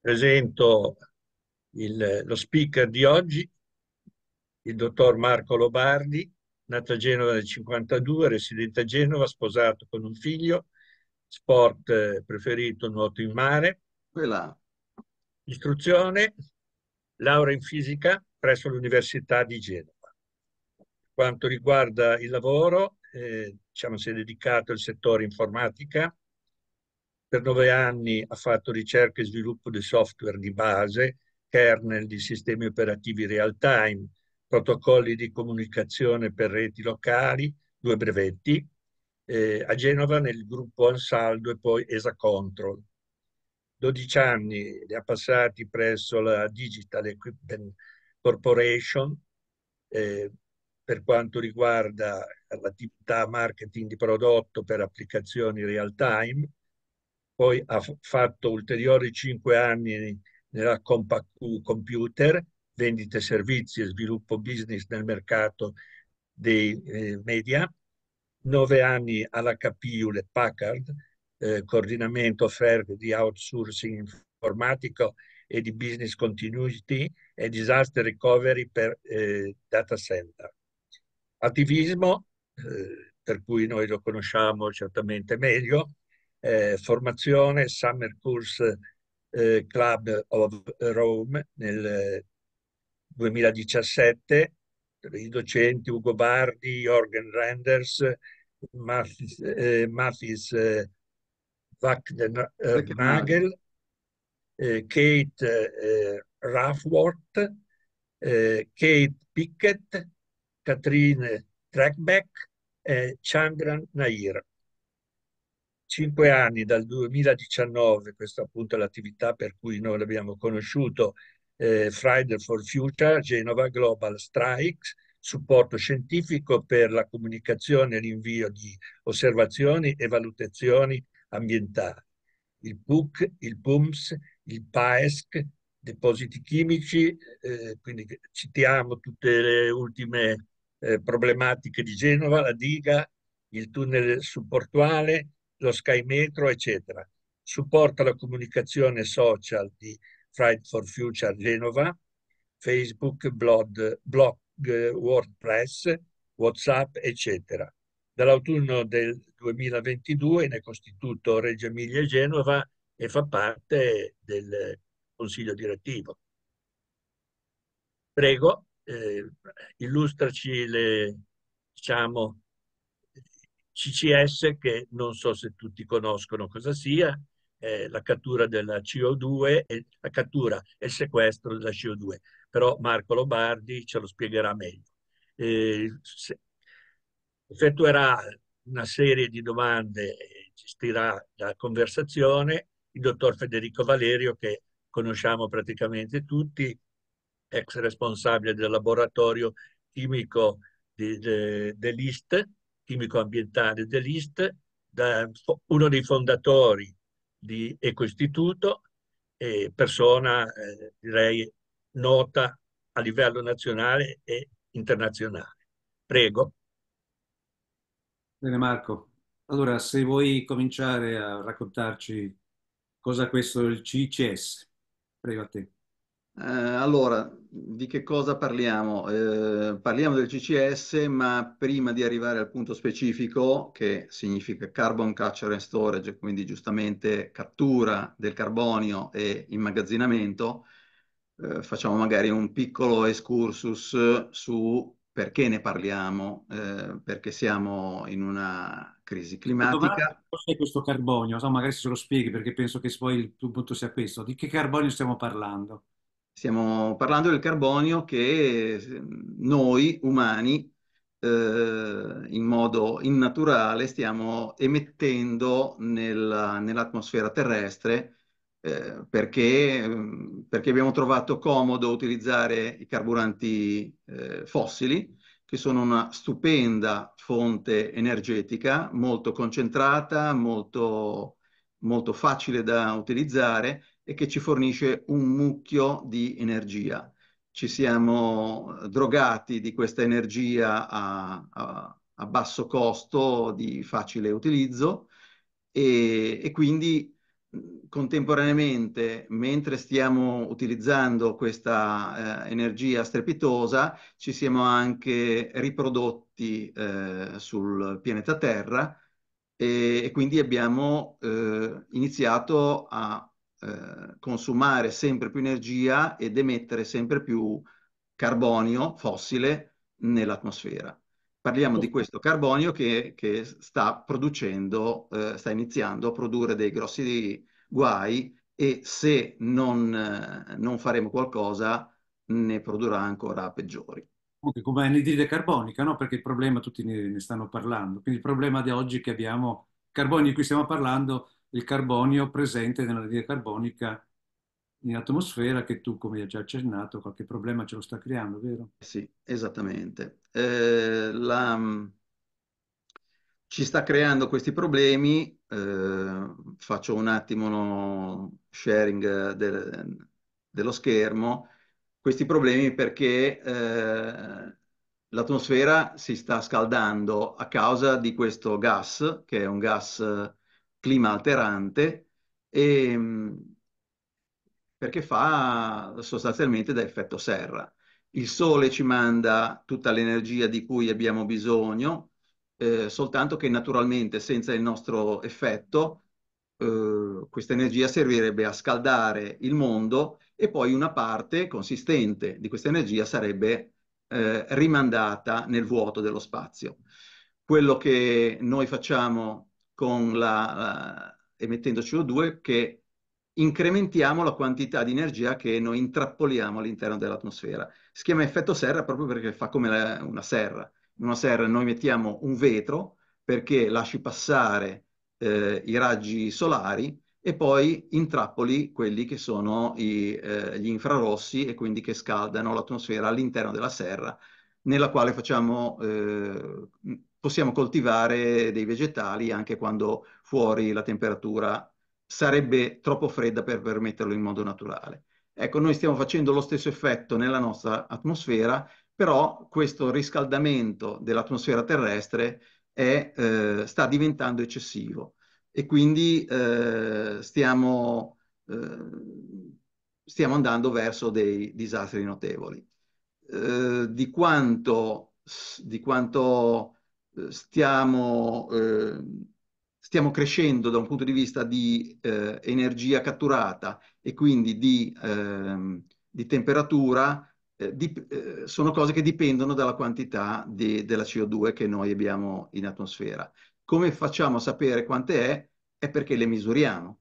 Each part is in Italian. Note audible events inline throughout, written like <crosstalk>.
presento il, lo speaker di oggi, il dottor Marco Lobardi, nato a Genova nel 52, residente a Genova, sposato con un figlio, sport eh, preferito nuoto in mare, Quella. istruzione, laurea in fisica presso l'Università di Genova. Per quanto riguarda il lavoro, eh, diciamo, si è dedicato al settore informatica, per nove anni ha fatto ricerca e sviluppo di software di base, kernel di sistemi operativi real-time, protocolli di comunicazione per reti locali, due brevetti, eh, a Genova nel gruppo Ansaldo e poi ESA Control. 12 anni li ha passati presso la Digital Equipment Corporation eh, per quanto riguarda l'attività marketing di prodotto per applicazioni real time poi ha fatto ulteriori cinque anni nella Compact Computer, vendite servizi e sviluppo business nel mercato dei eh, media, nove anni alla Capiule Packard, eh, coordinamento offerto di outsourcing informatico e di business continuity e disaster recovery per eh, data center. Attivismo, eh, per cui noi lo conosciamo certamente meglio, eh, formazione Summer Course eh, Club of Rome nel 2017, tra i docenti Ugo Bardi, Jorgen Renders, Mathis, eh, Mathis eh, Wachnagel, eh, eh, Kate eh, Raffworth, eh, Kate Pickett, Katrine Trackback e Chandran Nair cinque anni, dal 2019, questa appunto è l'attività per cui noi l'abbiamo conosciuto, eh, Friday for Future, Genova Global Strikes, supporto scientifico per la comunicazione e l'invio di osservazioni e valutazioni ambientali. Il PUC, il PUMS, il PAESC, depositi chimici, eh, quindi citiamo tutte le ultime eh, problematiche di Genova, la diga, il tunnel supportuale, lo Sky Metro, eccetera. Supporta la comunicazione social di Fright for Future Genova, Facebook, blog, blog WordPress, WhatsApp, eccetera. Dall'autunno del 2022 ne è costituito Reggio Emilia e Genova e fa parte del consiglio direttivo. Prego, eh, illustraci le, diciamo, CCS che non so se tutti conoscono cosa sia, è la cattura della CO2 e la cattura e il sequestro della CO2, però Marco Lobardi ce lo spiegherà meglio. Eh, effettuerà una serie di domande gestirà la conversazione il dottor Federico Valerio che conosciamo praticamente tutti, ex responsabile del laboratorio chimico dell'IST chimico ambientale dell'IST, uno dei fondatori di Ecoistituto e persona eh, direi nota a livello nazionale e internazionale. Prego. Bene Marco, allora se vuoi cominciare a raccontarci cosa questo è il CCS, prego a te. Eh, allora, di che cosa parliamo? Eh, parliamo del CCS, ma prima di arrivare al punto specifico, che significa Carbon Capture and Storage, quindi giustamente cattura del carbonio e immagazzinamento, eh, facciamo magari un piccolo excursus su perché ne parliamo, eh, perché siamo in una crisi climatica. Cos'è questo carbonio? So, magari se lo spieghi, perché penso che poi il tuo punto sia questo. Di che carbonio stiamo parlando? Stiamo parlando del carbonio che noi umani eh, in modo innaturale stiamo emettendo nel, nell'atmosfera terrestre eh, perché, perché, abbiamo trovato comodo utilizzare i carburanti eh, fossili che sono una stupenda fonte energetica molto concentrata, molto, molto facile da utilizzare e che ci fornisce un mucchio di energia. Ci siamo drogati di questa energia a, a, a basso costo, di facile utilizzo e, e quindi contemporaneamente, mentre stiamo utilizzando questa eh, energia strepitosa, ci siamo anche riprodotti eh, sul pianeta Terra e, e quindi abbiamo eh, iniziato a eh, consumare sempre più energia ed emettere sempre più carbonio fossile nell'atmosfera. Parliamo di questo carbonio che, che sta producendo, eh, sta iniziando a produrre dei grossi guai e se non, eh, non faremo qualcosa ne produrrà ancora peggiori. Anche come anidride carbonica, no? Perché il problema, tutti ne, ne stanno parlando, quindi il problema di oggi che abbiamo, carbonio di cui stiamo parlando, il carbonio presente nella via carbonica in atmosfera che tu, come hai già accennato, qualche problema ce lo sta creando, vero? Sì, esattamente. Eh, la, mm, ci sta creando questi problemi, eh, faccio un attimo no sharing del, dello schermo, questi problemi perché eh, l'atmosfera si sta scaldando a causa di questo gas, che è un gas clima alterante e, ehm, perché fa sostanzialmente da effetto serra. Il sole ci manda tutta l'energia di cui abbiamo bisogno, eh, soltanto che naturalmente senza il nostro effetto eh, questa energia servirebbe a scaldare il mondo e poi una parte consistente di questa energia sarebbe eh, rimandata nel vuoto dello spazio. Quello che noi facciamo con la, la, emettendo CO2 che incrementiamo la quantità di energia che noi intrappoliamo all'interno dell'atmosfera. Si chiama effetto serra proprio perché fa come la, una serra. In una serra noi mettiamo un vetro perché lasci passare eh, i raggi solari e poi intrappoli quelli che sono i, eh, gli infrarossi e quindi che scaldano l'atmosfera all'interno della serra, nella quale facciamo eh, possiamo coltivare dei vegetali anche quando fuori la temperatura sarebbe troppo fredda per permetterlo in modo naturale. Ecco, noi stiamo facendo lo stesso effetto nella nostra atmosfera, però questo riscaldamento dell'atmosfera terrestre è, eh, sta diventando eccessivo e quindi eh, stiamo, eh, stiamo, andando verso dei disastri notevoli. Eh, di quanto, di quanto stiamo, eh, stiamo, crescendo da un punto di vista di eh, energia catturata e quindi di, eh, di temperatura, eh, di, eh, sono cose che dipendono dalla quantità di, della CO2 che noi abbiamo in atmosfera. Come facciamo a sapere quante è? È perché le misuriamo.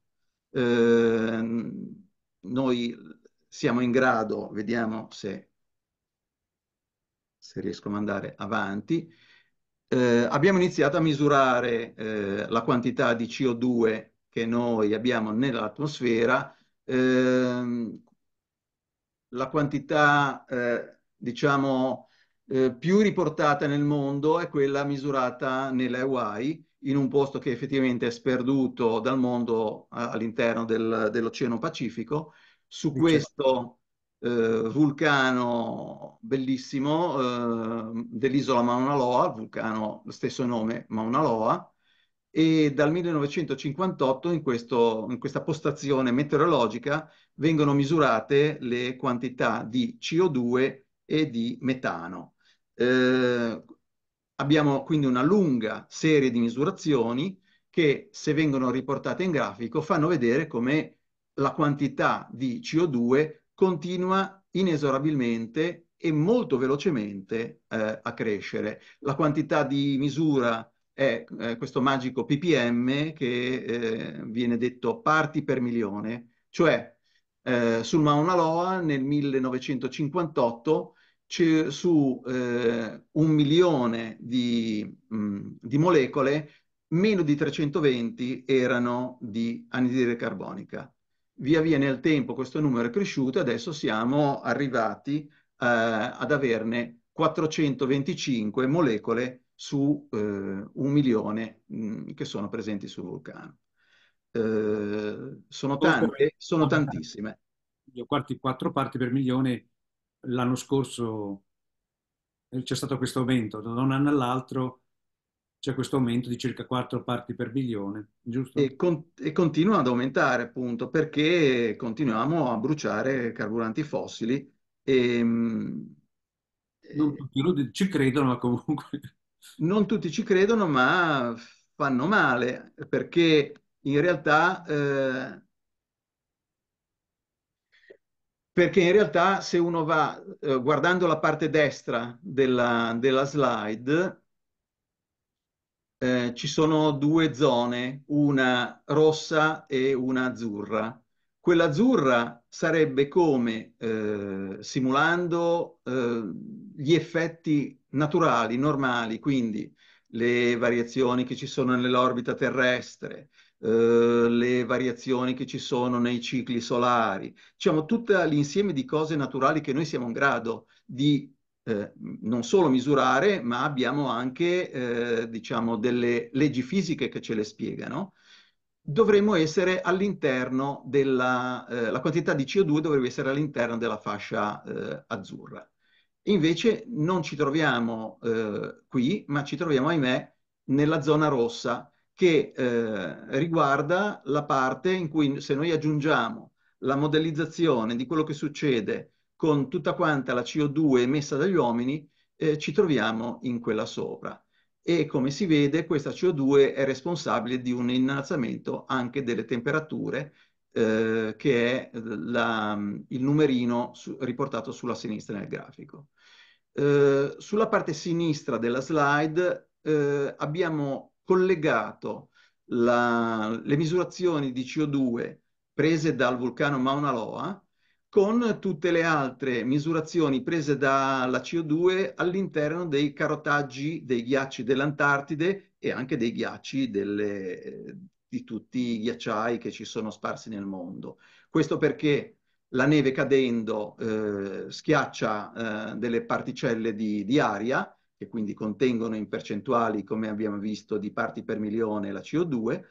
Ehm, noi siamo in grado, vediamo se, se riesco a mandare avanti, eh, abbiamo iniziato a misurare eh, la quantità di CO2 che noi abbiamo nell'atmosfera, ehm, la quantità, eh, diciamo, eh, più riportata nel mondo è quella misurata nelle Hawaii, in un posto che effettivamente è sperduto dal mondo all'interno dell'Oceano Pacifico. Su certo. questo eh, vulcano bellissimo eh, dell'isola Mauna Loa, vulcano lo stesso nome Mauna Loa, e dal 1958 in, questo, in questa postazione meteorologica vengono misurate le quantità di CO2 e di metano. Eh, abbiamo quindi una lunga serie di misurazioni che se vengono riportate in grafico fanno vedere come la quantità di CO2 continua inesorabilmente e molto velocemente eh, a crescere. La quantità di misura è eh, questo magico ppm che eh, viene detto parti per milione, cioè eh, sul Mauna Loa nel 1958 su eh, un milione di, mh, mm, di molecole meno di 320 erano di anidride carbonica via via nel tempo questo numero è cresciuto e adesso siamo arrivati eh, ad averne 425 molecole su eh, un milione mh, mm, che sono presenti sul vulcano. Eh, sono tante, sono tantissime. Quarti, quattro parti per milione l'anno scorso eh, c'è stato questo aumento da un anno all'altro c'è questo aumento di circa 4 parti per bilione, giusto? E, con, e, continua ad aumentare appunto perché continuiamo a bruciare carburanti fossili e, ehm, non eh, tutti ci credono, ma comunque... Non tutti ci credono, ma fanno male, perché in realtà... Eh, perché in realtà se uno va eh, guardando la parte destra della, della slide, eh, ci sono due zone, una rossa e una azzurra. Quella azzurra sarebbe come, eh, simulando eh, gli effetti naturali, normali, quindi le variazioni che ci sono nell'orbita terrestre, eh, le variazioni che ci sono nei cicli solari, diciamo tutto l'insieme di cose naturali che noi siamo in grado di eh, non solo misurare, ma abbiamo anche, eh, diciamo, delle leggi fisiche che ce le spiegano, dovremmo essere all'interno della, eh, la quantità di CO2 dovrebbe essere all'interno della fascia eh, azzurra. Invece non ci troviamo eh, qui, ma ci troviamo, ahimè, nella zona rossa che eh, riguarda la parte in cui se noi aggiungiamo la modellizzazione di quello che succede con tutta quanta la CO2 emessa dagli uomini, eh, ci troviamo in quella sopra. E come si vede, questa CO2 è responsabile di un innalzamento anche delle temperature, eh, che è la, il numerino su, riportato sulla sinistra nel grafico. Eh, sulla parte sinistra della slide eh, abbiamo collegato la, le misurazioni di CO2 prese dal vulcano Mauna Loa con tutte le altre misurazioni prese dalla CO2 all'interno dei carotaggi dei ghiacci dell'Antartide e anche dei ghiacci delle, di tutti i ghiacciai che ci sono sparsi nel mondo. Questo perché la neve cadendo eh, schiaccia eh, delle particelle di, di aria, che quindi contengono in percentuali, come abbiamo visto, di parti per milione la CO2,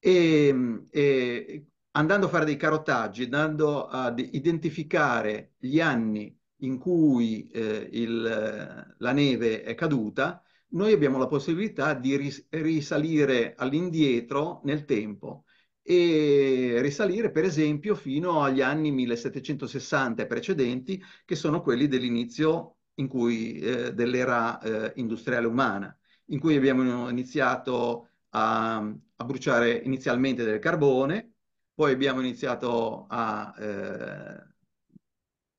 e, e, andando a fare dei carotaggi, andando ad identificare gli anni in cui eh, il, la neve è caduta, noi abbiamo la possibilità di ris risalire all'indietro nel tempo e risalire per esempio fino agli anni 1760 e precedenti, che sono quelli dell'inizio in eh, dell'era eh, industriale umana, in cui abbiamo iniziato a, a bruciare inizialmente del carbone, poi abbiamo iniziato a, eh,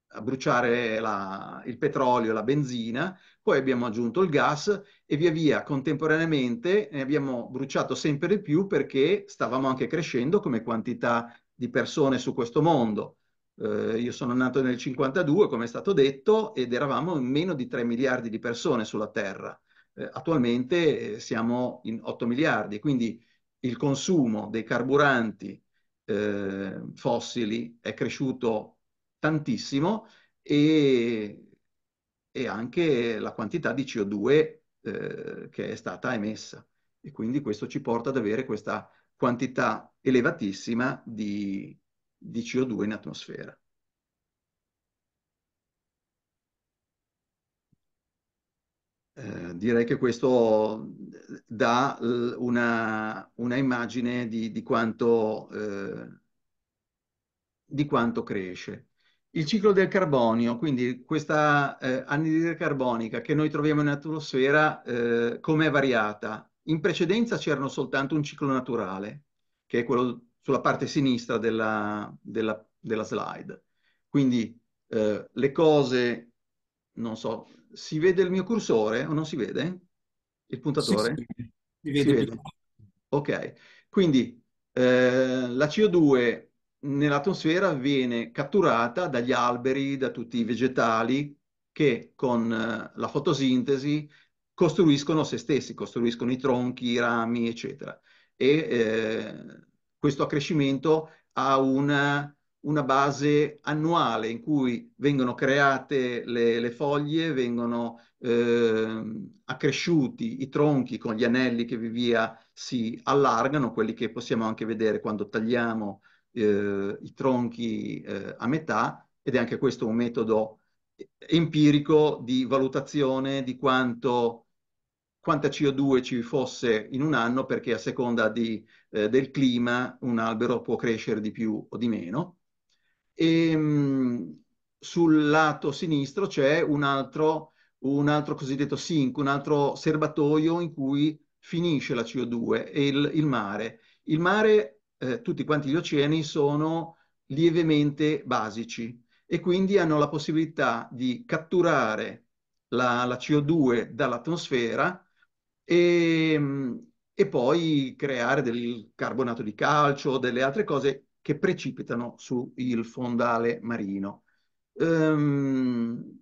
a bruciare la, il petrolio, la benzina, poi abbiamo aggiunto il gas e via via contemporaneamente ne abbiamo bruciato sempre di più perché stavamo anche crescendo come quantità di persone su questo mondo. Eh, io sono nato nel 52, come è stato detto, ed eravamo in meno di 3 miliardi di persone sulla Terra. Eh, attualmente eh, siamo in 8 miliardi, quindi il consumo dei carburanti eh, fossili è cresciuto tantissimo e, e, anche la quantità di CO2 eh, che è stata emessa. E quindi questo ci porta ad avere questa quantità elevatissima di, di CO2 in atmosfera. Eh, direi che questo eh, dà eh, una, una immagine di, di, quanto, eh, di, quanto, cresce. Il ciclo del carbonio, quindi questa eh, anidride carbonica che noi troviamo in atmosfera, eh, come è variata? In precedenza c'erano soltanto un ciclo naturale, che è quello sulla parte sinistra della, della, della slide. Quindi le cose, non so, si vede il mio cursore o non si vede? Il puntatore? Sì, sì. Si vede. Si vede. Ok, quindi eh, la CO2 nell'atmosfera viene catturata dagli alberi, da tutti i vegetali che con eh, la fotosintesi costruiscono se stessi, costruiscono i tronchi, i rami, eccetera. E eh, questo accrescimento ha una una base annuale in cui vengono create le, le foglie, vengono eh, accresciuti i tronchi con gli anelli che via via si allargano, quelli che possiamo anche vedere quando tagliamo eh, i tronchi eh, a metà, ed è anche questo un metodo empirico di valutazione di quanto quanta CO2 ci fosse in un anno perché a seconda di, eh, del clima un albero può crescere di più o di meno e ehm, sul lato sinistro c'è un altro, un altro cosiddetto sink, un altro serbatoio in cui finisce la CO2 e il, il mare. Il mare, eh, tutti quanti gli oceani sono lievemente basici e quindi hanno la possibilità di catturare la, la CO2 dall'atmosfera e, ehm, e poi creare del carbonato di calcio, o delle altre cose che precipitano il fondale marino. Ehm,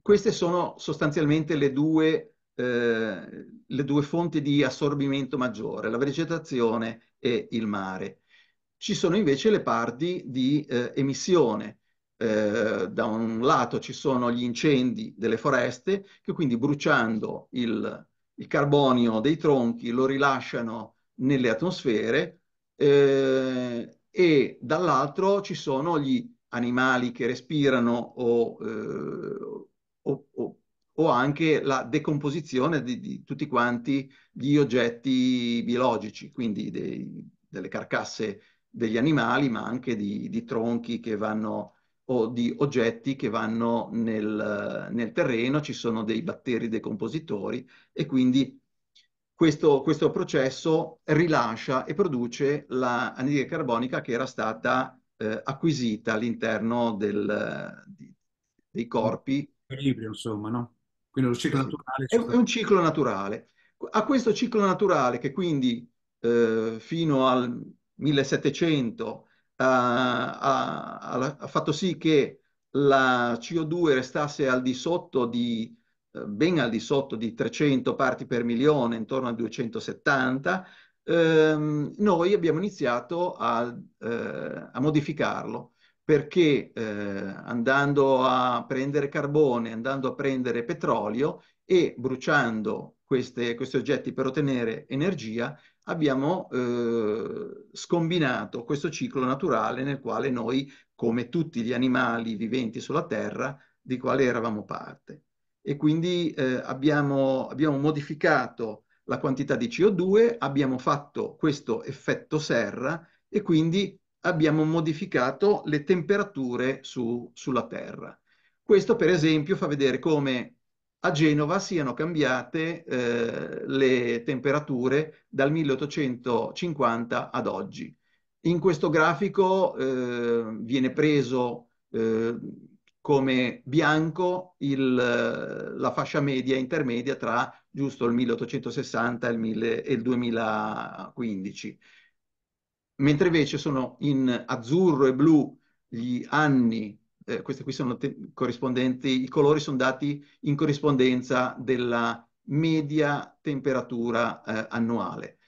queste sono sostanzialmente le due, eh, le due fonti di assorbimento maggiore, la vegetazione e il mare. Ci sono invece le parti di eh, emissione, eh, da un lato ci sono gli incendi delle foreste che quindi bruciando il, il, carbonio dei tronchi lo rilasciano nelle atmosfere, eh, e dall'altro ci sono gli animali che respirano o, eh, o, o, o anche la decomposizione di, di, tutti quanti gli oggetti biologici, quindi dei, delle carcasse degli animali, ma anche di, di, tronchi che vanno o di oggetti che vanno nel, nel terreno, ci sono dei batteri decompositori e quindi questo, questo processo rilascia e produce l'anidride la carbonica che era stata eh, acquisita all'interno di, dei corpi. Equilibrio, insomma, no? Quindi è un ciclo naturale. È, è un ciclo naturale. A questo ciclo naturale che quindi eh, fino al 1700 eh, ha, ha, fatto sì che la CO2 restasse al di sotto di eh, ben al di sotto di 300 parti per milione, intorno a 270, ehm, noi abbiamo iniziato a, eh, a modificarlo perché eh, andando a prendere carbone, andando a prendere petrolio e bruciando queste, questi oggetti per ottenere energia, abbiamo eh, scombinato questo ciclo naturale nel quale noi, come tutti gli animali viventi sulla Terra, di quale eravamo parte e quindi eh, abbiamo, abbiamo, modificato la quantità di CO2, abbiamo fatto questo effetto serra e quindi abbiamo modificato le temperature su, sulla Terra. Questo per esempio fa vedere come a Genova siano cambiate eh, le temperature dal 1850 ad oggi. In questo grafico eh, viene preso eh, come bianco il, la fascia media intermedia tra giusto il 1860 e il, 1000, e il 2015. Mentre invece sono in azzurro e blu gli anni, eh, questi qui sono corrispondenti, i colori sono dati in corrispondenza della media temperatura eh, annuale.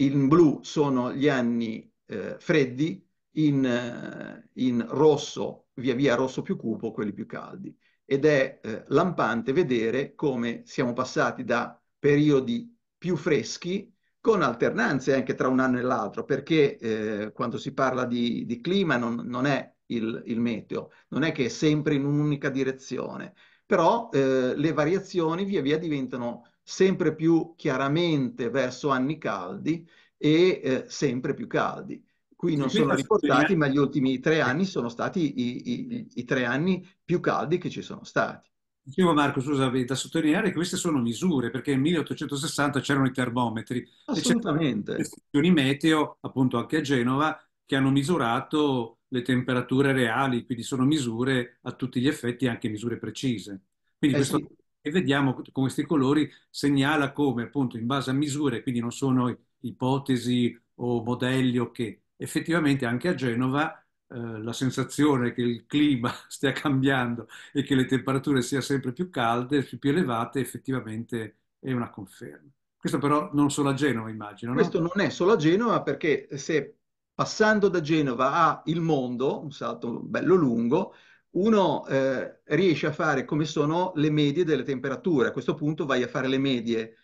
In blu sono gli anni eh, freddi, in, eh, in rosso via via rosso più cupo quelli più caldi. Ed è eh, lampante vedere come siamo passati da periodi più freschi con alternanze anche tra un anno e l'altro, perché eh, quando si parla di, di clima non, non è il, il, meteo, non è che è sempre in un'unica direzione, però eh, le variazioni via via diventano sempre più chiaramente verso anni caldi e eh, sempre più caldi. Qui non sono riportati, ma gli ultimi tre anni sono stati i, i, i tre anni più caldi che ci sono stati. Dicevo Marco, scusa, da sottolineare che queste sono misure, perché nel 1860 c'erano i termometri. Assolutamente. Le stazioni meteo, appunto anche a Genova, che hanno misurato le temperature reali, quindi sono misure a tutti gli effetti, anche misure precise. Quindi eh questo sì. che vediamo con questi colori segnala come appunto in base a misure, quindi non sono ipotesi o modelli o che, effettivamente anche a Genova eh, la sensazione che il clima <laughs> stia cambiando e che le temperature siano sempre più calde, più elevate, effettivamente è una conferma. Questo però non solo a Genova, immagino. No? Questo non è solo a Genova perché se passando da Genova a Il Mondo, un salto bello lungo, uno eh, riesce a fare come sono le medie delle temperature. A questo punto vai a fare le medie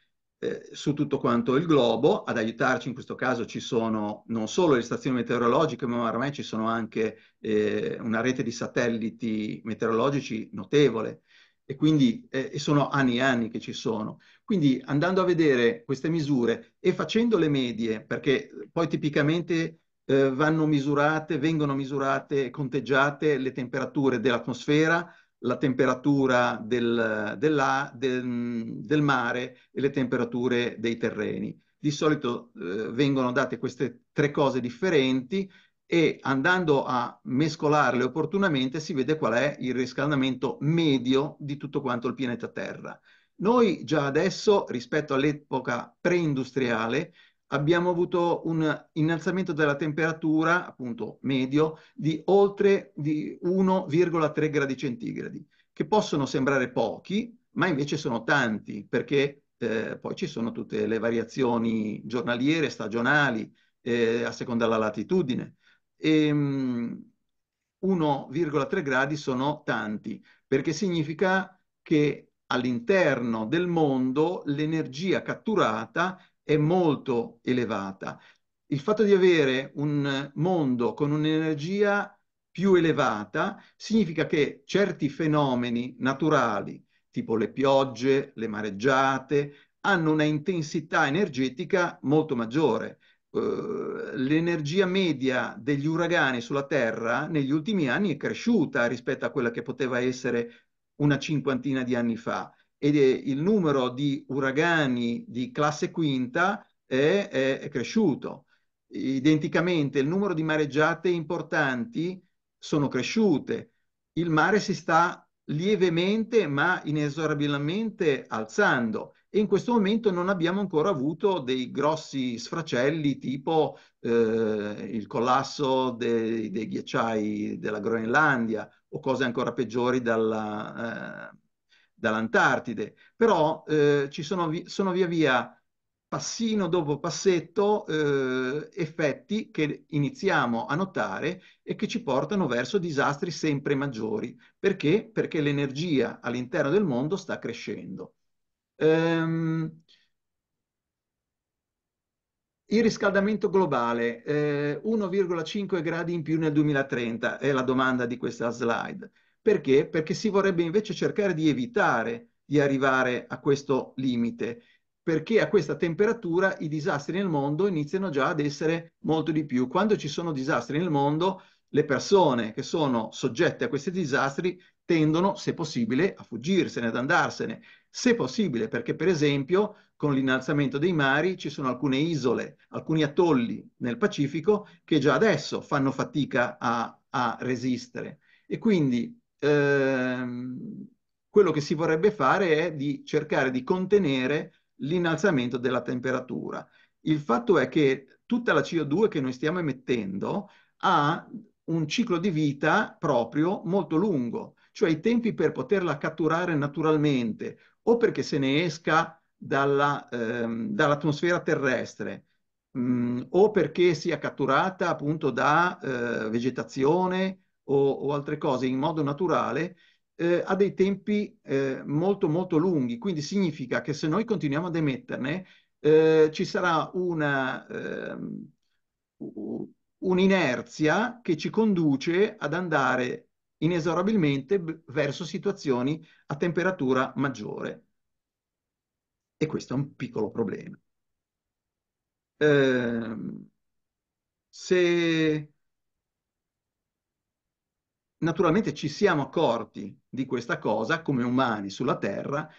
eh, su tutto quanto il globo. Ad aiutarci in questo caso ci sono non solo le stazioni meteorologiche, ma ormai ci sono anche eh, una rete di satelliti meteorologici notevole. E quindi eh, sono anni e anni che ci sono. Quindi andando a vedere queste misure e facendo le medie, perché poi tipicamente eh, vanno misurate, vengono misurate, conteggiate le temperature dell'atmosfera, la temperatura del, del, del, mare e le temperature dei terreni. Di solito eh, vengono date queste tre cose differenti e andando a mescolarle opportunamente si vede qual è il riscaldamento medio di tutto quanto il pianeta Terra. Noi già adesso, rispetto all'epoca preindustriale, abbiamo avuto un innalzamento della temperatura, appunto medio, di oltre di 1,3 gradi centigradi, che possono sembrare pochi, ma invece sono tanti, perché eh, poi ci sono tutte le variazioni giornaliere, stagionali, eh, a seconda della latitudine. Ehm, e, 1,3 gradi sono tanti, perché significa che all'interno del mondo l'energia catturata è molto elevata. Il fatto di avere un mondo con un'energia più elevata significa che certi fenomeni naturali, tipo le piogge, le mareggiate, hanno una intensità energetica molto maggiore. Eh, l'energia media degli uragani sulla Terra negli ultimi anni è cresciuta rispetto a quella che poteva essere una cinquantina di anni fa ed il numero di uragani di classe quinta è, è, è cresciuto. Identicamente il numero di mareggiate importanti sono cresciute. Il mare si sta lievemente ma inesorabilmente alzando e in questo momento non abbiamo ancora avuto dei grossi sfracelli tipo eh, il collasso dei, dei ghiacciai della Groenlandia o cose ancora peggiori dalla, eh, dall'Antartide, però eh, ci sono, sono, via via passino dopo passetto eh, effetti che iniziamo a notare e che ci portano verso disastri sempre maggiori. Perché? Perché l'energia all'interno del mondo sta crescendo. Ehm, il riscaldamento globale, eh, 1,5 gradi in più nel 2030, è la domanda di questa slide. Perché? Perché si vorrebbe invece cercare di evitare di arrivare a questo limite, perché a questa temperatura i disastri nel mondo iniziano già ad essere molto di più. Quando ci sono disastri nel mondo, le persone che sono soggette a questi disastri tendono, se possibile, a fuggirsene, ad andarsene. Se possibile, perché per esempio con l'innalzamento dei mari ci sono alcune isole, alcuni atolli nel Pacifico che già adesso fanno fatica a, a resistere. E quindi ehm, quello che si vorrebbe fare è di cercare di contenere l'innalzamento della temperatura. Il fatto è che tutta la CO2 che noi stiamo emettendo ha un ciclo di vita proprio molto lungo, cioè i tempi per poterla catturare naturalmente o perché se ne esca dalla, ehm, dall'atmosfera terrestre mh, mm, o perché sia catturata appunto da eh, vegetazione o, o altre cose in modo naturale, eh, ha dei tempi eh, molto molto lunghi, quindi significa che se noi continuiamo ad emetterne eh, ci sarà una, ehm, un'inerzia che ci conduce ad andare inesorabilmente verso situazioni a temperatura maggiore. E questo è un piccolo problema. Ehm, se naturalmente ci siamo accorti di questa cosa come umani sulla Terra.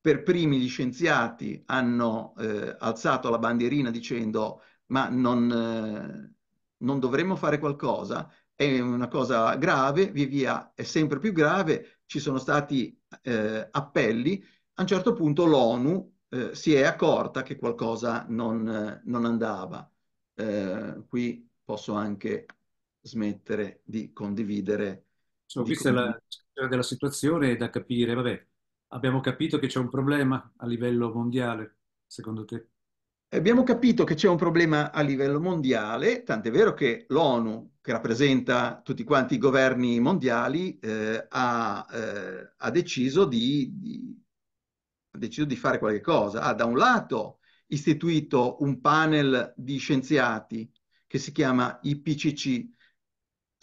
Per primi gli scienziati hanno eh, alzato la bandierina dicendo ma non, eh, non dovremmo fare qualcosa, è una cosa grave, via via è sempre più grave, ci sono stati eh, appelli, a un certo punto l'ONU eh, si è accorta che qualcosa non, eh, non andava. Eh, qui posso anche smettere di condividere. Insomma, di questa condividere. è la della situazione da capire, vabbè, abbiamo capito che c'è un problema a livello mondiale, secondo te? Abbiamo capito che c'è un problema a livello mondiale, tant'è vero che l'ONU, che rappresenta tutti quanti i governi mondiali, eh, ha, eh, ha, deciso di, di, ha, deciso di, fare qualche cosa. Ha da un lato istituito un panel di scienziati che si chiama IPCC,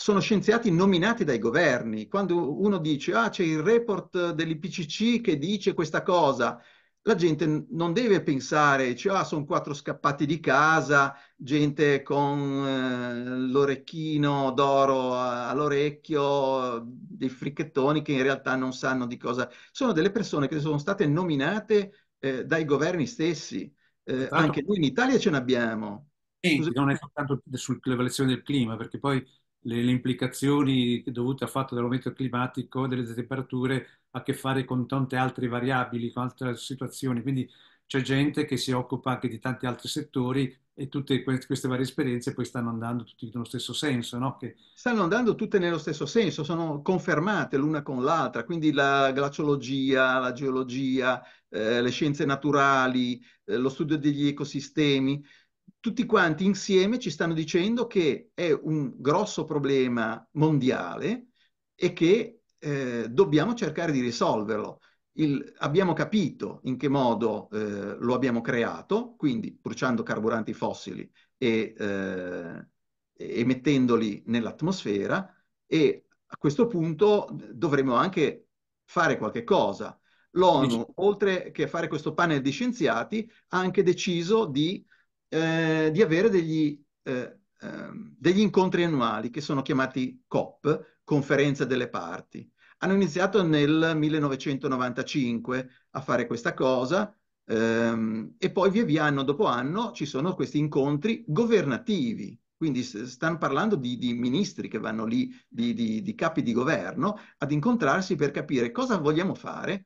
sono scienziati nominati dai governi. Quando uno dice, ah, c'è il report dell'IPCC che dice questa cosa, la gente non deve pensare, cioè, ah, sono quattro scappati di casa, gente con eh, l'orecchino d'oro all'orecchio, dei fricchettoni che in realtà non sanno di cosa. Sono delle persone che sono state nominate eh, dai governi stessi. Eh, esatto. anche noi in Italia ce n'abbiamo. Sì, non è soltanto sulle elezioni del clima, perché poi le, le implicazioni dovute al fatto dell'aumento climatico, delle temperature, ha a che fare con tante altre variabili, con altre situazioni. Quindi c'è gente che si occupa anche di tanti altri settori e tutte queste varie esperienze poi stanno andando tutti nello stesso senso, no? Che... Stanno andando tutte nello stesso senso, sono confermate l'una con l'altra, quindi la glaciologia, la geologia, eh, le scienze naturali, eh, lo studio degli ecosistemi, tutti quanti insieme ci stanno dicendo che è un grosso problema mondiale e che eh, dobbiamo cercare di risolverlo. Il, abbiamo capito in che modo eh, lo abbiamo creato, quindi bruciando carburanti fossili e eh, emettendoli nell'atmosfera e a questo punto dovremmo anche fare qualche cosa. L'ONU, oltre che fare questo panel di scienziati, ha anche deciso di eh, di avere degli, eh, ehm, degli, incontri annuali che sono chiamati COP, Conferenza delle Parti. Hanno iniziato nel 1995 a fare questa cosa ehm, e poi via via, anno dopo anno, ci sono questi incontri governativi. Quindi stanno parlando di, di ministri che vanno lì, di, di, di capi di governo, ad incontrarsi per capire cosa vogliamo fare,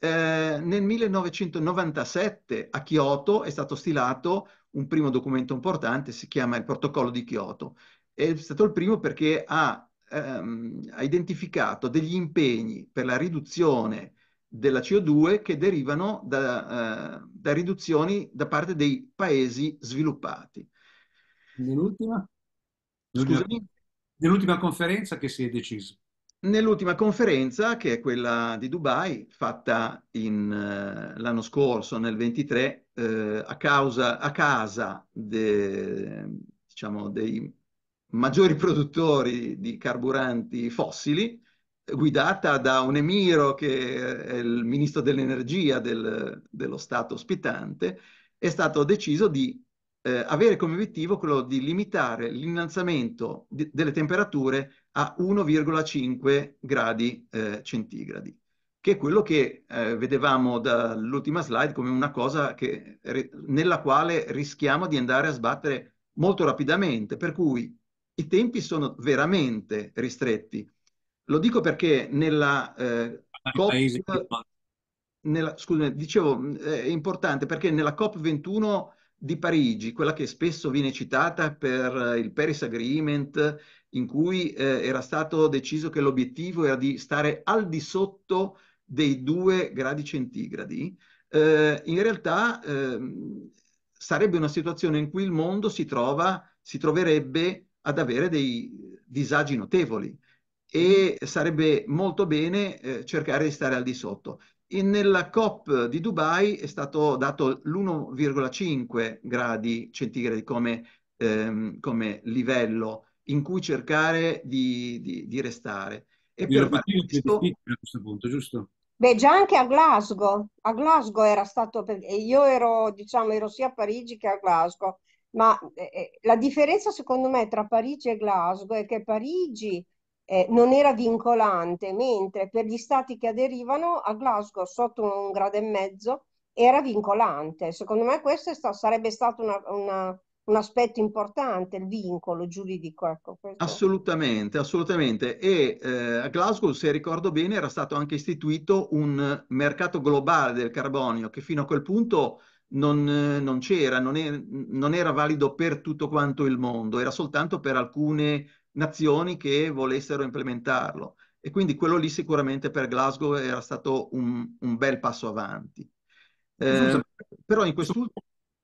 eh, nel 1997 a Kyoto è stato stilato un primo documento importante, si chiama il protocollo di Kyoto. È stato il primo perché ha, ehm, ha identificato degli impegni per la riduzione della CO2 che derivano da, eh, da riduzioni da parte dei paesi sviluppati. Nell'ultima? Nell'ultima conferenza che si è deciso? Nell'ultima conferenza, che è quella di Dubai, fatta in, eh, l'anno scorso, nel 23, eh, a, causa, a, casa de, diciamo, dei maggiori produttori di carburanti fossili, guidata da un emiro che è il ministro dell'energia del, dello Stato ospitante, è stato deciso di eh, avere come obiettivo quello di limitare l'innalzamento di, delle temperature a 1,5 gradi eh, centigradi, che è quello che eh, vedevamo dall'ultima slide come una cosa che, nella quale rischiamo di andare a sbattere molto rapidamente, per cui i tempi sono veramente ristretti. Lo dico perché nella eh, COP... Nella, scusami, dicevo, eh, è importante perché nella COP21 di Parigi, quella che spesso viene citata per eh, il Paris Agreement in cui eh, era stato deciso che l'obiettivo era di stare al di sotto dei due gradi centigradi, eh, in realtà eh, sarebbe una situazione in cui il mondo si, trova, si troverebbe ad avere dei disagi notevoli e mm-hmm. sarebbe molto bene eh, cercare di stare al di sotto. E nella COP di Dubai è stato dato l'1,5 gradi centigradi come, ehm, come livello in cui cercare di, di, di restare. E per questo... a questo punto, giusto? Beh, già anche a Glasgow, a Glasgow era stato, io ero, diciamo, ero sia a Parigi che a Glasgow, ma eh, eh, la differenza secondo me tra Parigi e Glasgow è che Parigi eh, non era vincolante, mentre per gli stati che aderivano a Glasgow sotto un grado e mezzo era vincolante. Secondo me questa sta, sarebbe stata una, una, un aspetto importante, il vincolo giuridico. Ecco, assolutamente, assolutamente. E eh, a Glasgow, se ricordo bene, era stato anche istituito un mercato globale del carbonio che fino a quel punto non, non c'era, non, è, non era valido per tutto quanto il mondo, era soltanto per alcune nazioni che volessero implementarlo. E quindi quello lì sicuramente per Glasgow era stato un, un bel passo avanti. Eh, però in quest'ultimo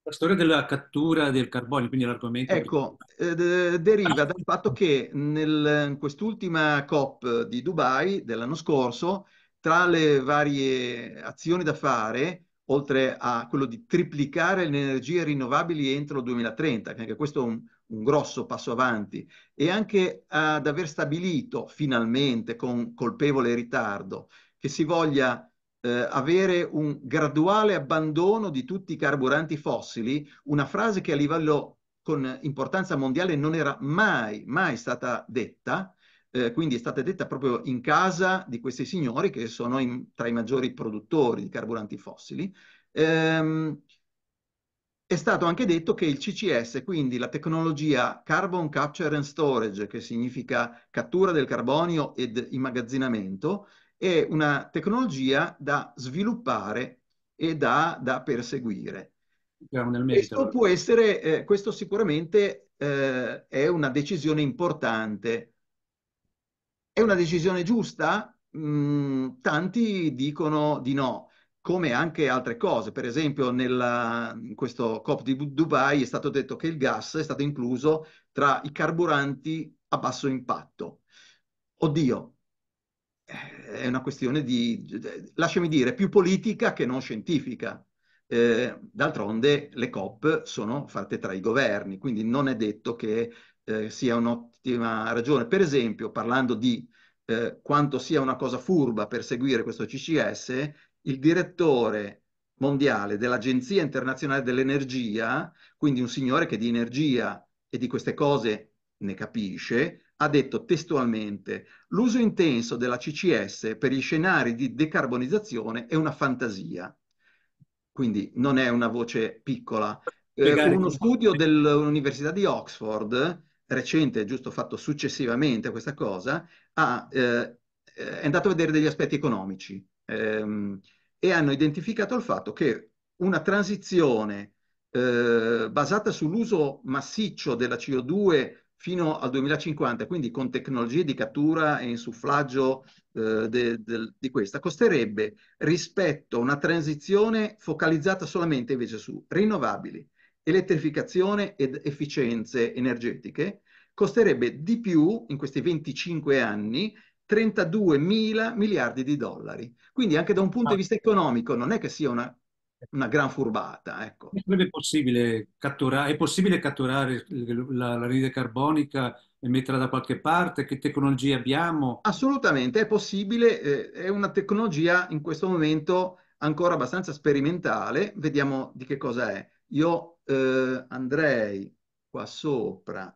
la storia della cattura del carbonio, quindi l'argomento... Ecco, eh, deriva dal fatto che nel, in quest'ultima COP di Dubai dell'anno scorso, tra le varie azioni da fare, oltre a quello di triplicare le energie rinnovabili entro il 2030, che anche questo è un, un grosso passo avanti, e anche ad aver stabilito finalmente con colpevole ritardo che si voglia eh, avere un graduale abbandono di tutti i carburanti fossili, una frase che a livello con importanza mondiale non era mai, mai stata detta, eh, quindi è stata detta proprio in casa di questi signori che sono in, tra i maggiori produttori di carburanti fossili. Ehm, è stato anche detto che il CCS, quindi la tecnologia Carbon Capture and Storage, che significa cattura del carbonio ed immagazzinamento, è una tecnologia da sviluppare e da, da perseguire. Questo, può essere, eh, questo sicuramente eh, è una decisione importante. È una decisione giusta? Mm, tanti dicono di no, come anche altre cose. Per esempio, nella, in questo COP di Dubai è stato detto che il gas è stato incluso tra i carburanti a basso impatto. Oddio, è una questione di, lasciami dire, più politica che non scientifica. Eh, d'altronde le COP sono fatte tra i governi, quindi non è detto che eh, sia un'ottima ragione. Per esempio, parlando di eh, quanto sia una cosa furba perseguire questo CCS, il direttore mondiale dell'Agenzia Internazionale dell'Energia, quindi un signore che di energia e di queste cose ne capisce, ha detto testualmente l'uso intenso della CCS per gli scenari di decarbonizzazione è una fantasia. Quindi non è una voce piccola. Eh, uno studio dell'Università di Oxford, recente, giusto fatto successivamente a questa cosa, ha, eh, eh, è andato a vedere degli aspetti economici ehm, e hanno identificato il fatto che una transizione eh, basata sull'uso massiccio della CO2 fino al 2050, quindi con tecnologie di cattura e insufflaggio eh, de, de, di questa, costerebbe rispetto a una transizione focalizzata solamente invece su rinnovabili, elettrificazione ed efficienze energetiche, costerebbe di più in questi 25 anni 32 mila miliardi di dollari. Quindi anche da un punto ah. di vista economico non è che sia una una gran furbata. Ecco. È, possibile catturare, è possibile catturare la, l'anide carbonica e metterla da qualche parte? Che tecnologie abbiamo? Assolutamente, è possibile, eh, è una tecnologia in questo momento ancora abbastanza sperimentale, vediamo di che cosa è. Io eh, andrei qua sopra,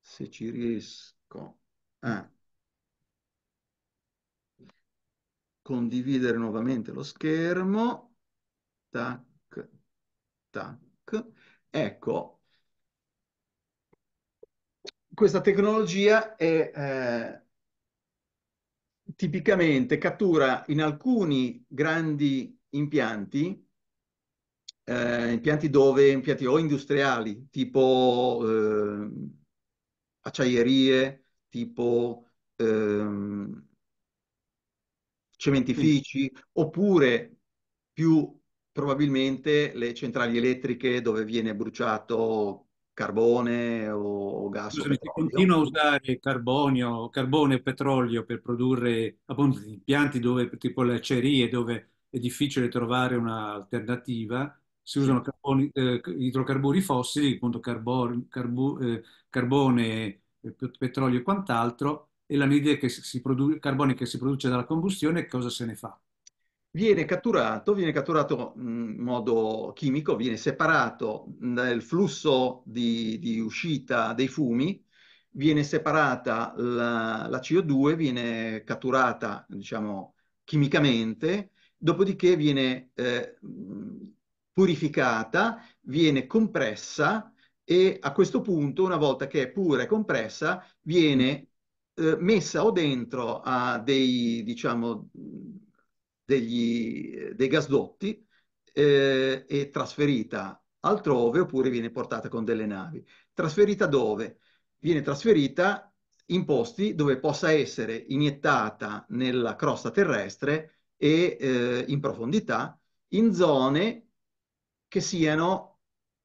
se ci riesco, a eh. condividere nuovamente lo schermo tac, tac. Ecco, questa tecnologia è eh, tipicamente cattura in alcuni grandi impianti, eh, impianti dove, impianti o industriali, tipo eh, acciaierie, tipo ehm, cementifici, oppure più probabilmente le centrali elettriche dove viene bruciato carbone o, o gas. Scusami, si continua a usare carbonio, carbone e petrolio per produrre appunto impianti dove, tipo le acerie dove è difficile trovare un'alternativa, si usano carboni, eh, idrocarburi fossili, appunto carbon, carbu, eh, carbone, eh, petrolio e quant'altro, e la l'anidride che si produ- carbone che si produce dalla combustione, cosa se ne fa? viene catturato, viene catturato mm, in modo chimico, viene separato dal flusso di, di uscita dei fumi, viene separata la, la CO2, viene catturata, diciamo, chimicamente, dopodiché viene eh, purificata, viene compressa e a questo punto, una volta che è pura e compressa, viene eh, messa o dentro a dei, diciamo, degli, dei gasdotti eh, e trasferita altrove oppure viene portata con delle navi. Trasferita dove? Viene trasferita in posti dove possa essere iniettata nella crosta terrestre e eh, in profondità, in zone che siano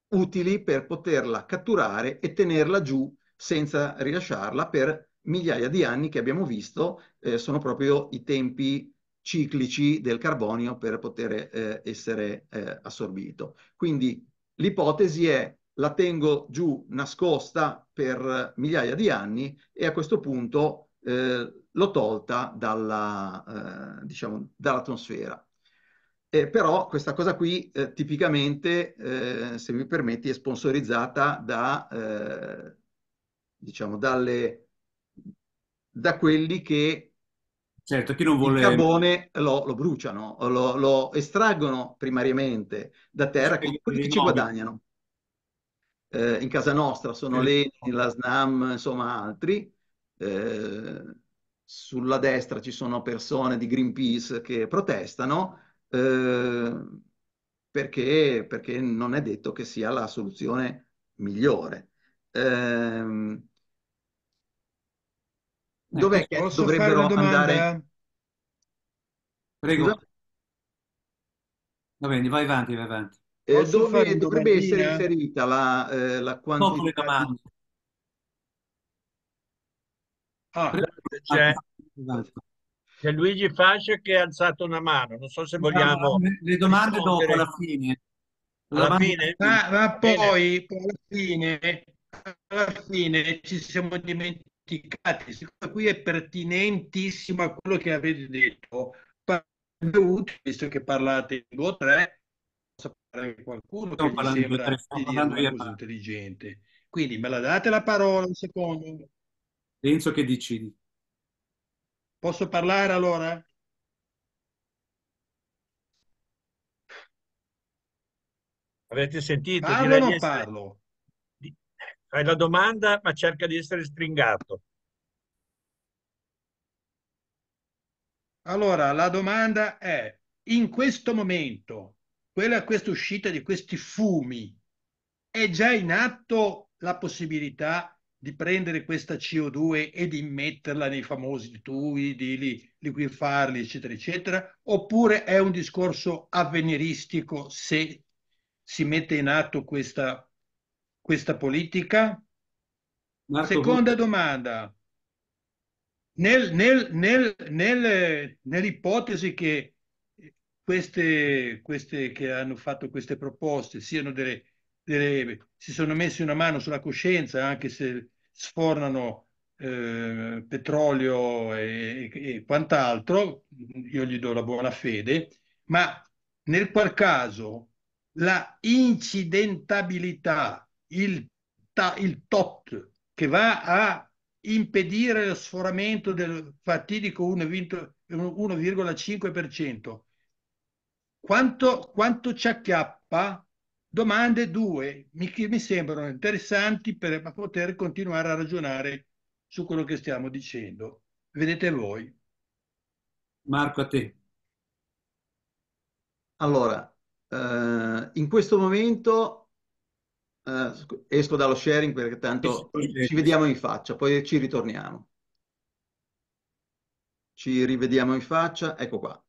utili per poterla catturare e tenerla giù senza rilasciarla per migliaia di anni che abbiamo visto eh, sono proprio i tempi ciclici del carbonio per poter eh, essere eh, assorbito. Quindi l'ipotesi è la tengo giù nascosta per migliaia di anni e a questo punto eh, l'ho tolta dalla, eh, diciamo, dall'atmosfera. Eh, però questa cosa qui eh, tipicamente, eh, se mi permetti, è sponsorizzata da, eh, diciamo, dalle, da quelli che Certo, chi non vuole... Il carbone lo, lo bruciano, lo, lo, estraggono primariamente da terra, che quelli che ci guadagnano. Eh, in casa nostra sono Leni, la SNAM, insomma altri. Eh, sulla destra ci sono persone di Greenpeace che protestano eh, perché, perché, non è detto che sia la soluzione migliore. Eh, Ecco, Dov'è ecco, che dovrebbero andare? Prego. Va bene, vai avanti, vai avanti. Eh, dove dovrebbe essere inserita la, eh, la quantità? Di... Ah, c'è, Luigi Fascia che ha alzato una mano. Non so se vogliamo. le domande dopo, alla fine. Alla, alla fine? Ma, ma poi, alla fine, alla fine ci siamo dimenticati dimenticate, siccome qui è pertinentissimo a quello che avete detto, utile, visto che parlate in due o tre, sapere che qualcuno che mi sembra di dire una cosa intelligente. Quindi me la date la parola un secondo? Penso che decidi. Posso parlare allora? Avete sentito? Parlo o non essere... parlo? hai la domanda, ma cerca di essere stringato. Allora, la domanda è, in questo momento, quella, questa uscita di questi fumi, è già in atto la possibilità di prendere questa CO2 e di metterla nei famosi tui, di liquefarli, eccetera, eccetera, oppure è un discorso avveniristico se si mette in atto questa questa politica? Marco, Seconda Marco. domanda. Nel, nel, nel, nel, nell'ipotesi che queste, queste, che hanno fatto queste proposte siano delle, delle, si sono messi una mano sulla coscienza anche se sfornano eh, petrolio e, e quant'altro, io gli do la buona fede, ma nel qual caso la incidentabilità il, ta, il tot che va a impedire lo sforamento del fatidico 1,5%. Quanto, quanto ci acchiappa? Domande due mi, mi sembrano interessanti per poter continuare a ragionare su quello che stiamo dicendo. Vedete voi. Marco, a te. Allora, eh, in questo momento uh, esco dallo sharing perché tanto ci vediamo in faccia, poi ci ritorniamo. Ci rivediamo in faccia, ecco qua.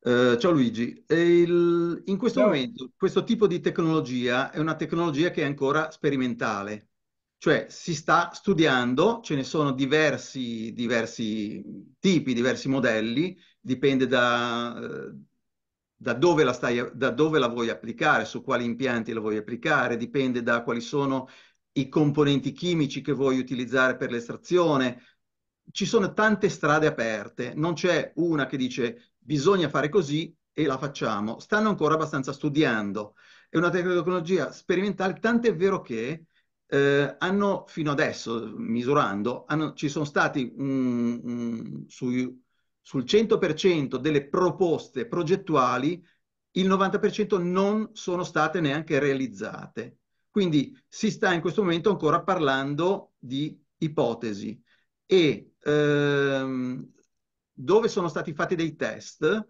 Uh, ciao Luigi, il, in questo ciao. momento questo tipo di tecnologia è una tecnologia che è ancora sperimentale, cioè si sta studiando, ce ne sono diversi, diversi tipi, diversi modelli, dipende da, uh, da dove, la stai, da dove la vuoi applicare, su quali impianti la vuoi applicare, dipende da quali sono i componenti chimici che vuoi utilizzare per l'estrazione. Ci sono tante strade aperte, non c'è una che dice bisogna fare così e la facciamo. Stanno ancora abbastanza studiando. È una tecnologia sperimentale, tant'è vero che eh, hanno fino adesso, misurando, hanno, ci sono stati mm, mm, su sul 100% delle proposte progettuali il 90% non sono state neanche realizzate. Quindi si sta in questo momento ancora parlando di ipotesi e ehm, dove sono stati fatti dei test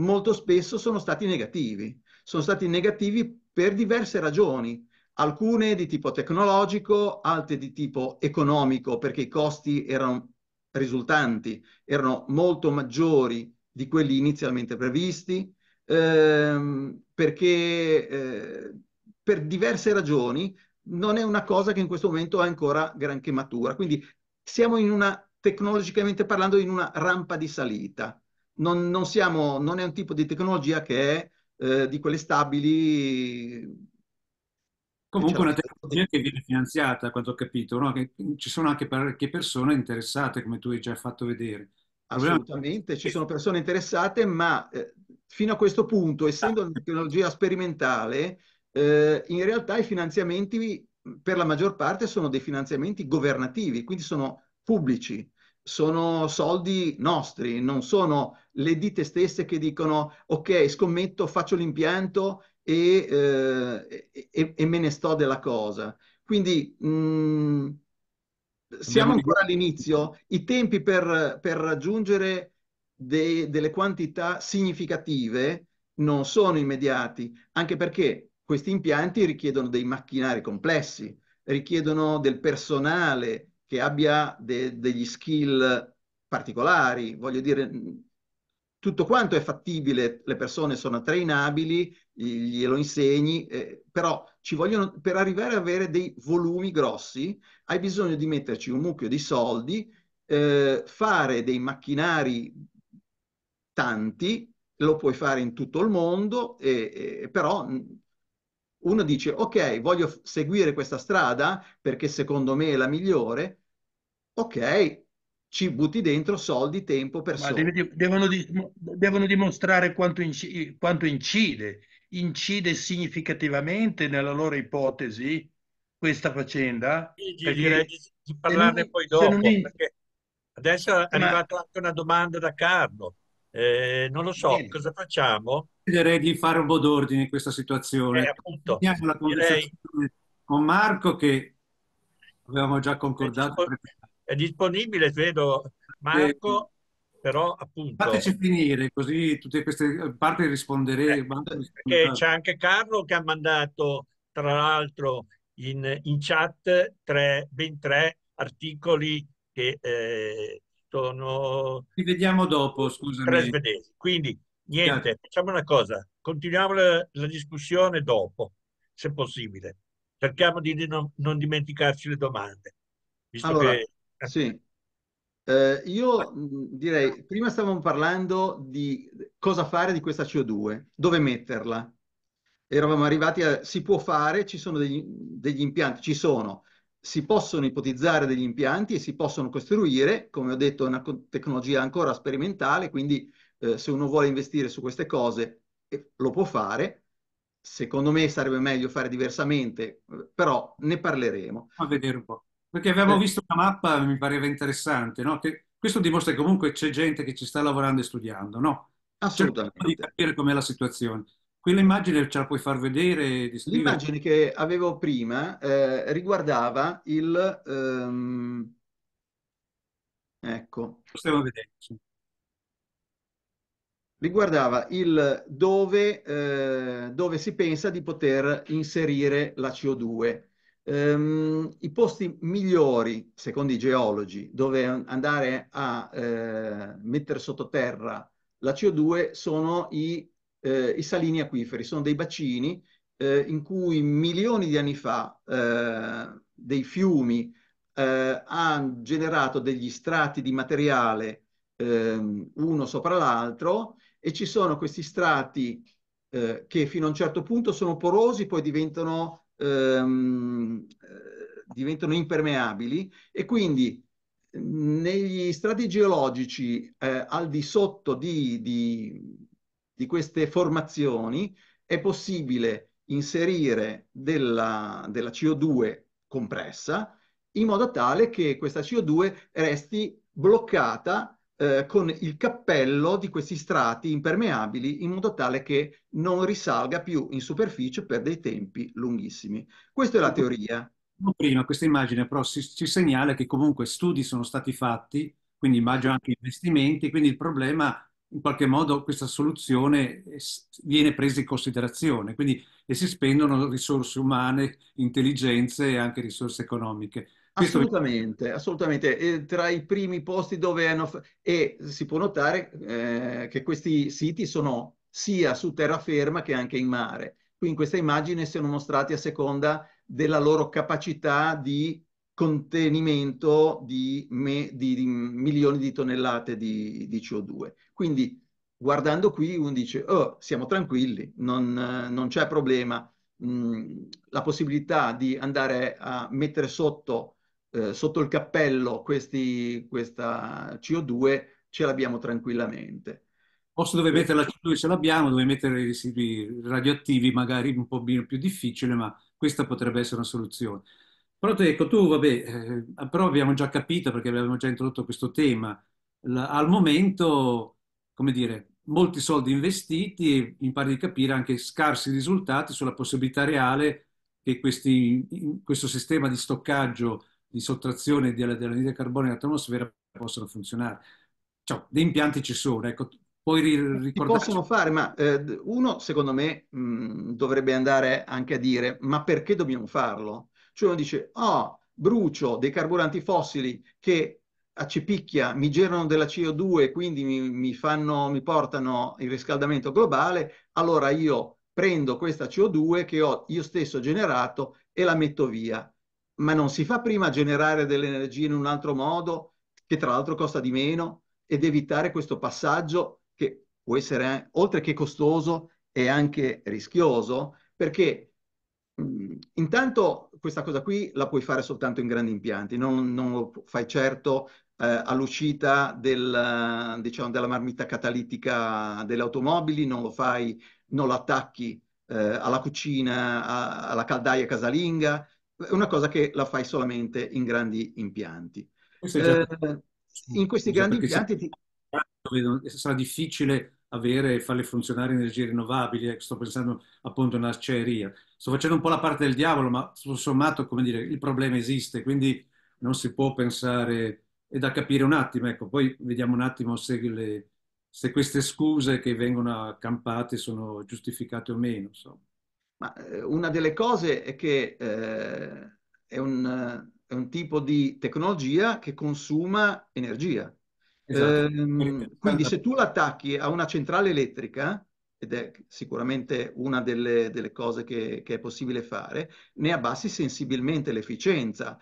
molto spesso sono stati negativi. Sono stati negativi per diverse ragioni, alcune di tipo tecnologico, altre di tipo economico perché i costi erano risultanti erano molto maggiori di quelli inizialmente previsti, ehm, perché eh, per diverse ragioni non è una cosa che in questo momento è ancora granché matura. Quindi siamo in una, tecnologicamente parlando, in una rampa di salita. Non, non, siamo, non è un tipo di tecnologia che è eh, di quelle stabili Comunque certo. una tecnologia che viene finanziata, a quanto ho capito, no? ci sono anche parecchie persone interessate, come tu hai già fatto vedere. Assolutamente, ci sono persone interessate, ma eh, fino a questo punto, essendo una tecnologia sperimentale, eh, in realtà i finanziamenti per la maggior parte sono dei finanziamenti governativi, quindi sono pubblici, sono soldi nostri, non sono le ditte stesse che dicono ok, scommetto, faccio l'impianto e, eh, e, e me ne sto della cosa. Quindi mh, mm, siamo ancora all'inizio, i tempi per, per raggiungere de, delle quantità significative non sono immediati, anche perché questi impianti richiedono dei macchinari complessi, richiedono del personale che abbia de, degli skill particolari, voglio dire, tutto quanto è fattibile, le persone sono trainabili, glielo insegni, eh, però ci vogliono, per arrivare ad avere dei volumi grossi hai bisogno di metterci un mucchio di soldi, eh, fare dei macchinari tanti, lo puoi fare in tutto il mondo, e, e, però uno dice ok, voglio seguire questa strada perché secondo me è la migliore, ok, ci butti dentro soldi, tempo, persone. Deve, devono, devono, dimostrare quanto, inc- quanto, incide, incide significativamente nella loro ipotesi questa faccenda. Sì, direi di, di parlarne poi dopo, non... adesso è arrivata anche una domanda da Carlo. Eh, non lo so, Bene. cosa facciamo? Direi di fare un po' d'ordine in questa situazione. Eh, appunto, direi... con Marco che avevamo già concordato. Eh, è disponibile, vedo Marco, però appunto... Fateci finire, così tutte queste parti risponderemo. Eh, c'è anche Carlo che ha mandato, tra l'altro, in, in chat tre, ben tre articoli che eh, sono... Ci vediamo dopo, scusami. Tre svedesi. Quindi, niente, Grazie. facciamo una cosa. Continuiamo la, la, discussione dopo, se possibile. Cerchiamo di non, non dimenticarci le domande, visto allora. che sì. Eh, io direi, prima stavamo parlando di cosa fare di questa CO2, dove metterla. Eravamo arrivati a si può fare, ci sono degli, degli impianti, ci sono, si possono ipotizzare degli impianti e si possono costruire, come ho detto è una tecnologia ancora sperimentale, quindi eh, se uno vuole investire su queste cose eh, lo può fare. Secondo me sarebbe meglio fare diversamente, eh, però ne parleremo. A vedere un po'. Perché avevamo eh. visto una mappa, mi pareva interessante, no? Che questo dimostra che comunque c'è gente che ci sta lavorando e studiando, no? Cioè, Assolutamente. Certo di capire com'è la situazione. Qui ce la puoi far vedere? L'immagine che avevo prima eh, riguardava il... Um... Ecco. Stiamo vedendo. Riguardava il dove, eh, dove si pensa di poter inserire la CO2. Um, I posti migliori, secondo i geologi, dove andare a eh, mettere sottoterra la CO2 sono i, eh, i, salini acquiferi, sono dei bacini eh, in cui milioni di anni fa eh, dei fiumi eh, hanno generato degli strati di materiale ehm, uno sopra l'altro e ci sono questi strati eh, che fino a un certo punto sono porosi, poi diventano ehm, eh, diventano impermeabili e quindi negli strati geologici eh, al di sotto di, di, di, queste formazioni è possibile inserire della, della CO2 compressa in modo tale che questa CO2 resti bloccata eh, con il cappello di questi strati impermeabili in modo tale che non risalga più in superficie per dei tempi lunghissimi. Questa è la teoria. Prima questa immagine però si, ci segnala che comunque studi sono stati fatti, quindi immagino anche investimenti, quindi il problema in qualche modo questa soluzione viene presa in considerazione quindi, e si spendono risorse umane, intelligenze e anche risorse economiche assolutamente, assolutamente. E tra i primi posti dove hanno... E si può notare eh, che questi siti sono sia su terraferma che anche in mare. Qui in questa immagine sono mostrati a seconda della loro capacità di contenimento di, me, di, di milioni di tonnellate di, di, CO2. Quindi guardando qui uno dice, oh, siamo tranquilli, non, non c'è problema. Mm, la possibilità di andare a mettere sotto eh, sotto il cappello questi, questa CO2 ce l'abbiamo tranquillamente. Posso dove mettere la eh, CO2 ce l'abbiamo, dove mettere i residui radioattivi magari un po' più difficile, ma questa potrebbe essere una soluzione. Però te, ecco, tu, vabbè, eh, però abbiamo già capito perché abbiamo già introdotto questo tema, la, al momento, come dire, molti soldi investiti e mi pare di capire anche scarsi risultati sulla possibilità reale che questi, questo sistema di stoccaggio di sottrazione dell'anidride carbonica nell'atmosfera possono funzionare. Cioè, dei impianti ci sono, ecco, puoi ricordare. possono fare, ma eh, uno secondo me mh, mm, dovrebbe andare anche a dire, ma perché dobbiamo farlo? Cioè uno dice, oh, brucio dei carburanti fossili che a cipicchia mi generano della CO2, quindi mi, mi, fanno, mi portano il riscaldamento globale, allora io prendo questa CO2 che ho io stesso generato e la metto via ma non si fa prima generare dell'energia in un altro modo, che tra l'altro costa di meno, ed evitare questo passaggio che può essere, eh, oltre che costoso, è anche rischioso, perché mh, mm, intanto questa cosa qui la puoi fare soltanto in grandi impianti, non, non lo fai certo eh, all'uscita del, diciamo, della marmitta catalitica delle automobili, non lo fai, non lo attacchi eh, alla cucina, a, alla caldaia casalinga, una cosa che la fai solamente in grandi impianti. Già... Eh, in questi grandi impianti... Ti... Sarà difficile avere e farle funzionare energie rinnovabili, eh, sto pensando appunto a una Sto facendo un po' la parte del diavolo, ma tutto sommato, come dire, il problema esiste, quindi non si può pensare, è da capire un attimo, ecco, poi vediamo un attimo se, le, se queste scuse che vengono accampate sono giustificate o meno, insomma. Ma eh, una delle cose è che eh, è, un, è, un, tipo di tecnologia che consuma energia. Esatto. Ehm, quindi se tu l'attacchi a una centrale elettrica, ed è sicuramente una delle, delle cose che, che, è possibile fare, ne abbassi sensibilmente l'efficienza.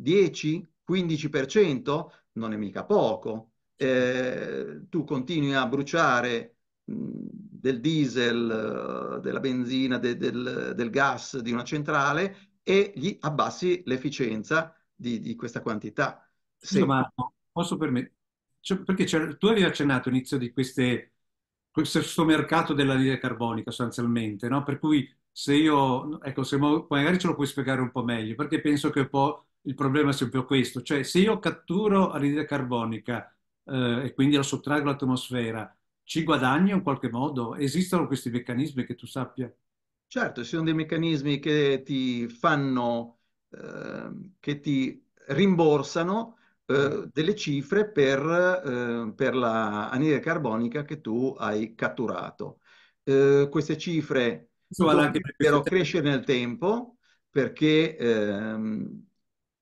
10-15% non è mica poco. Eh, tu continui a bruciare del diesel, eh, della benzina, de, del, del, gas di una centrale e gli abbassi l'efficienza di, di questa quantità. Sì, ma posso permettere? Cioè, perché tu avevi accennato all'inizio di queste, questo mercato della linea carbonica sostanzialmente, no? per cui se io, ecco, se magari ce lo puoi spiegare un po' meglio, perché penso che un po' il problema sia proprio questo, cioè se io catturo anidride carbonica eh, e quindi la sottraggo all'atmosfera, ci guadagni in qualche modo? Esistono questi meccanismi che tu sappia? Certo, ci sono dei meccanismi che ti fanno, eh, che ti rimborsano eh, delle cifre per, eh, per la anidride carbonica che tu hai catturato. Eh, queste cifre vale dovrebbero crescere nel tempo perché ehm,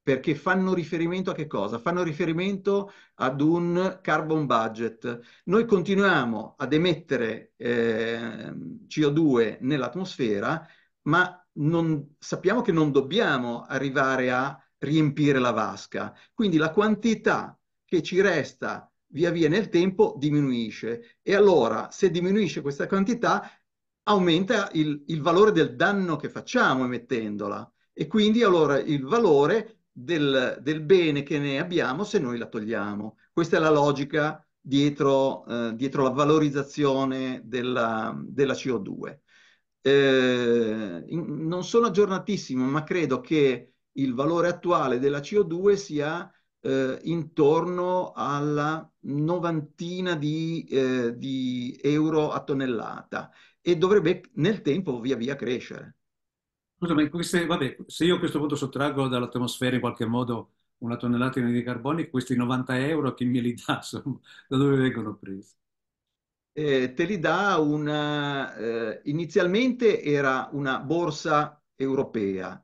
perché fanno riferimento a che cosa? Fanno riferimento ad un carbon budget. Noi continuiamo ad emettere eh, CO2 nell'atmosfera, ma non, sappiamo che non dobbiamo arrivare a riempire la vasca. Quindi la quantità che ci resta via via nel tempo diminuisce. E allora, se diminuisce questa quantità, aumenta il, il valore del danno che facciamo emettendola. E quindi allora il valore del, del, bene che ne abbiamo se noi la togliamo. Questa è la logica dietro, eh, dietro la valorizzazione della, della CO2. Eh, in, non sono aggiornatissimo, ma credo che il valore attuale della CO2 sia eh, intorno alla novantina di, eh, di euro a tonnellata e dovrebbe nel tempo via via crescere. Scusa, ma queste, vabbè, se io a questo punto sottraggo dall'atmosfera in qualche modo una tonnellata di anidride carbonica, questi 90 euro chi me li dà? <laughs> Insomma, da dove vengono presi? Eh, te li dà una... Eh, inizialmente era una borsa europea.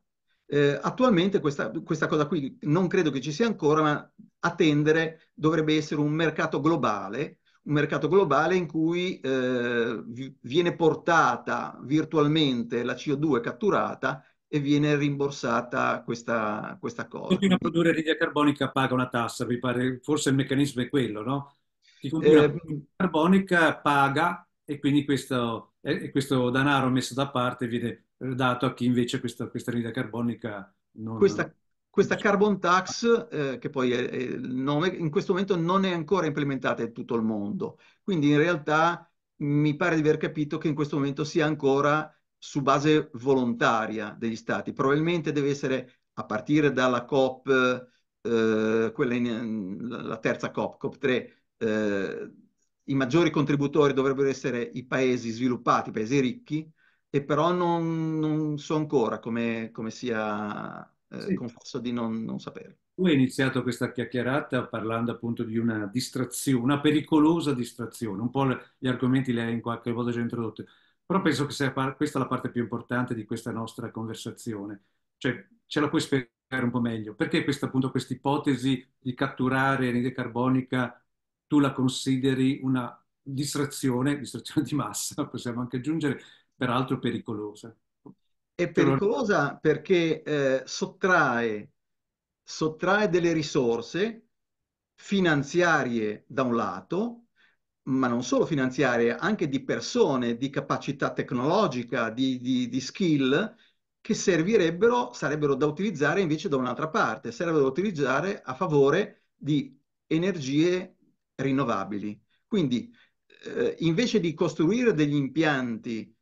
Eh, attualmente questa, questa, cosa qui non credo che ci sia ancora, ma attendere dovrebbe essere un mercato globale un mercato globale in cui eh, viene portata virtualmente la CO2 catturata e viene rimborsata questa, questa cosa. Continua a produrre energia carbonica, paga una tassa, mi pare, forse il meccanismo è quello, no? Chi continua eh, carbonica paga e quindi questo, eh, questo denaro messo da parte viene eh, dato a chi invece questa, questa energia carbonica non... Questa questa carbon tax, eh, che poi è, è il nome, in questo momento non è ancora implementata in tutto il mondo. Quindi in realtà mi pare di aver capito che in questo momento sia ancora su base volontaria degli stati. Probabilmente deve essere a partire dalla COP, eh, in, la terza COP, COP3, eh, i maggiori contributori dovrebbero essere i paesi sviluppati, i paesi ricchi, e però non, non so ancora come, come sia eh, sì. confesso di non, non sapere. Tu hai iniziato questa chiacchierata parlando appunto di una distrazione, una pericolosa distrazione, un po' gli argomenti li hai in qualche modo già introdotti, però penso che sia questa la parte più importante di questa nostra conversazione, cioè ce la puoi spiegare un po' meglio, perché questa appunto questa ipotesi di catturare anidride carbonica tu la consideri una distrazione, distrazione di massa, <laughs> possiamo anche aggiungere, peraltro pericolosa? È pericolosa perché eh, sottrae, sottrae delle risorse finanziarie da un lato, ma non solo finanziarie, anche di persone, di capacità tecnologica, di, di, di skill che servirebbero, sarebbero da utilizzare invece da un'altra parte, sarebbero da utilizzare a favore di energie rinnovabili. Quindi eh, invece di costruire degli impianti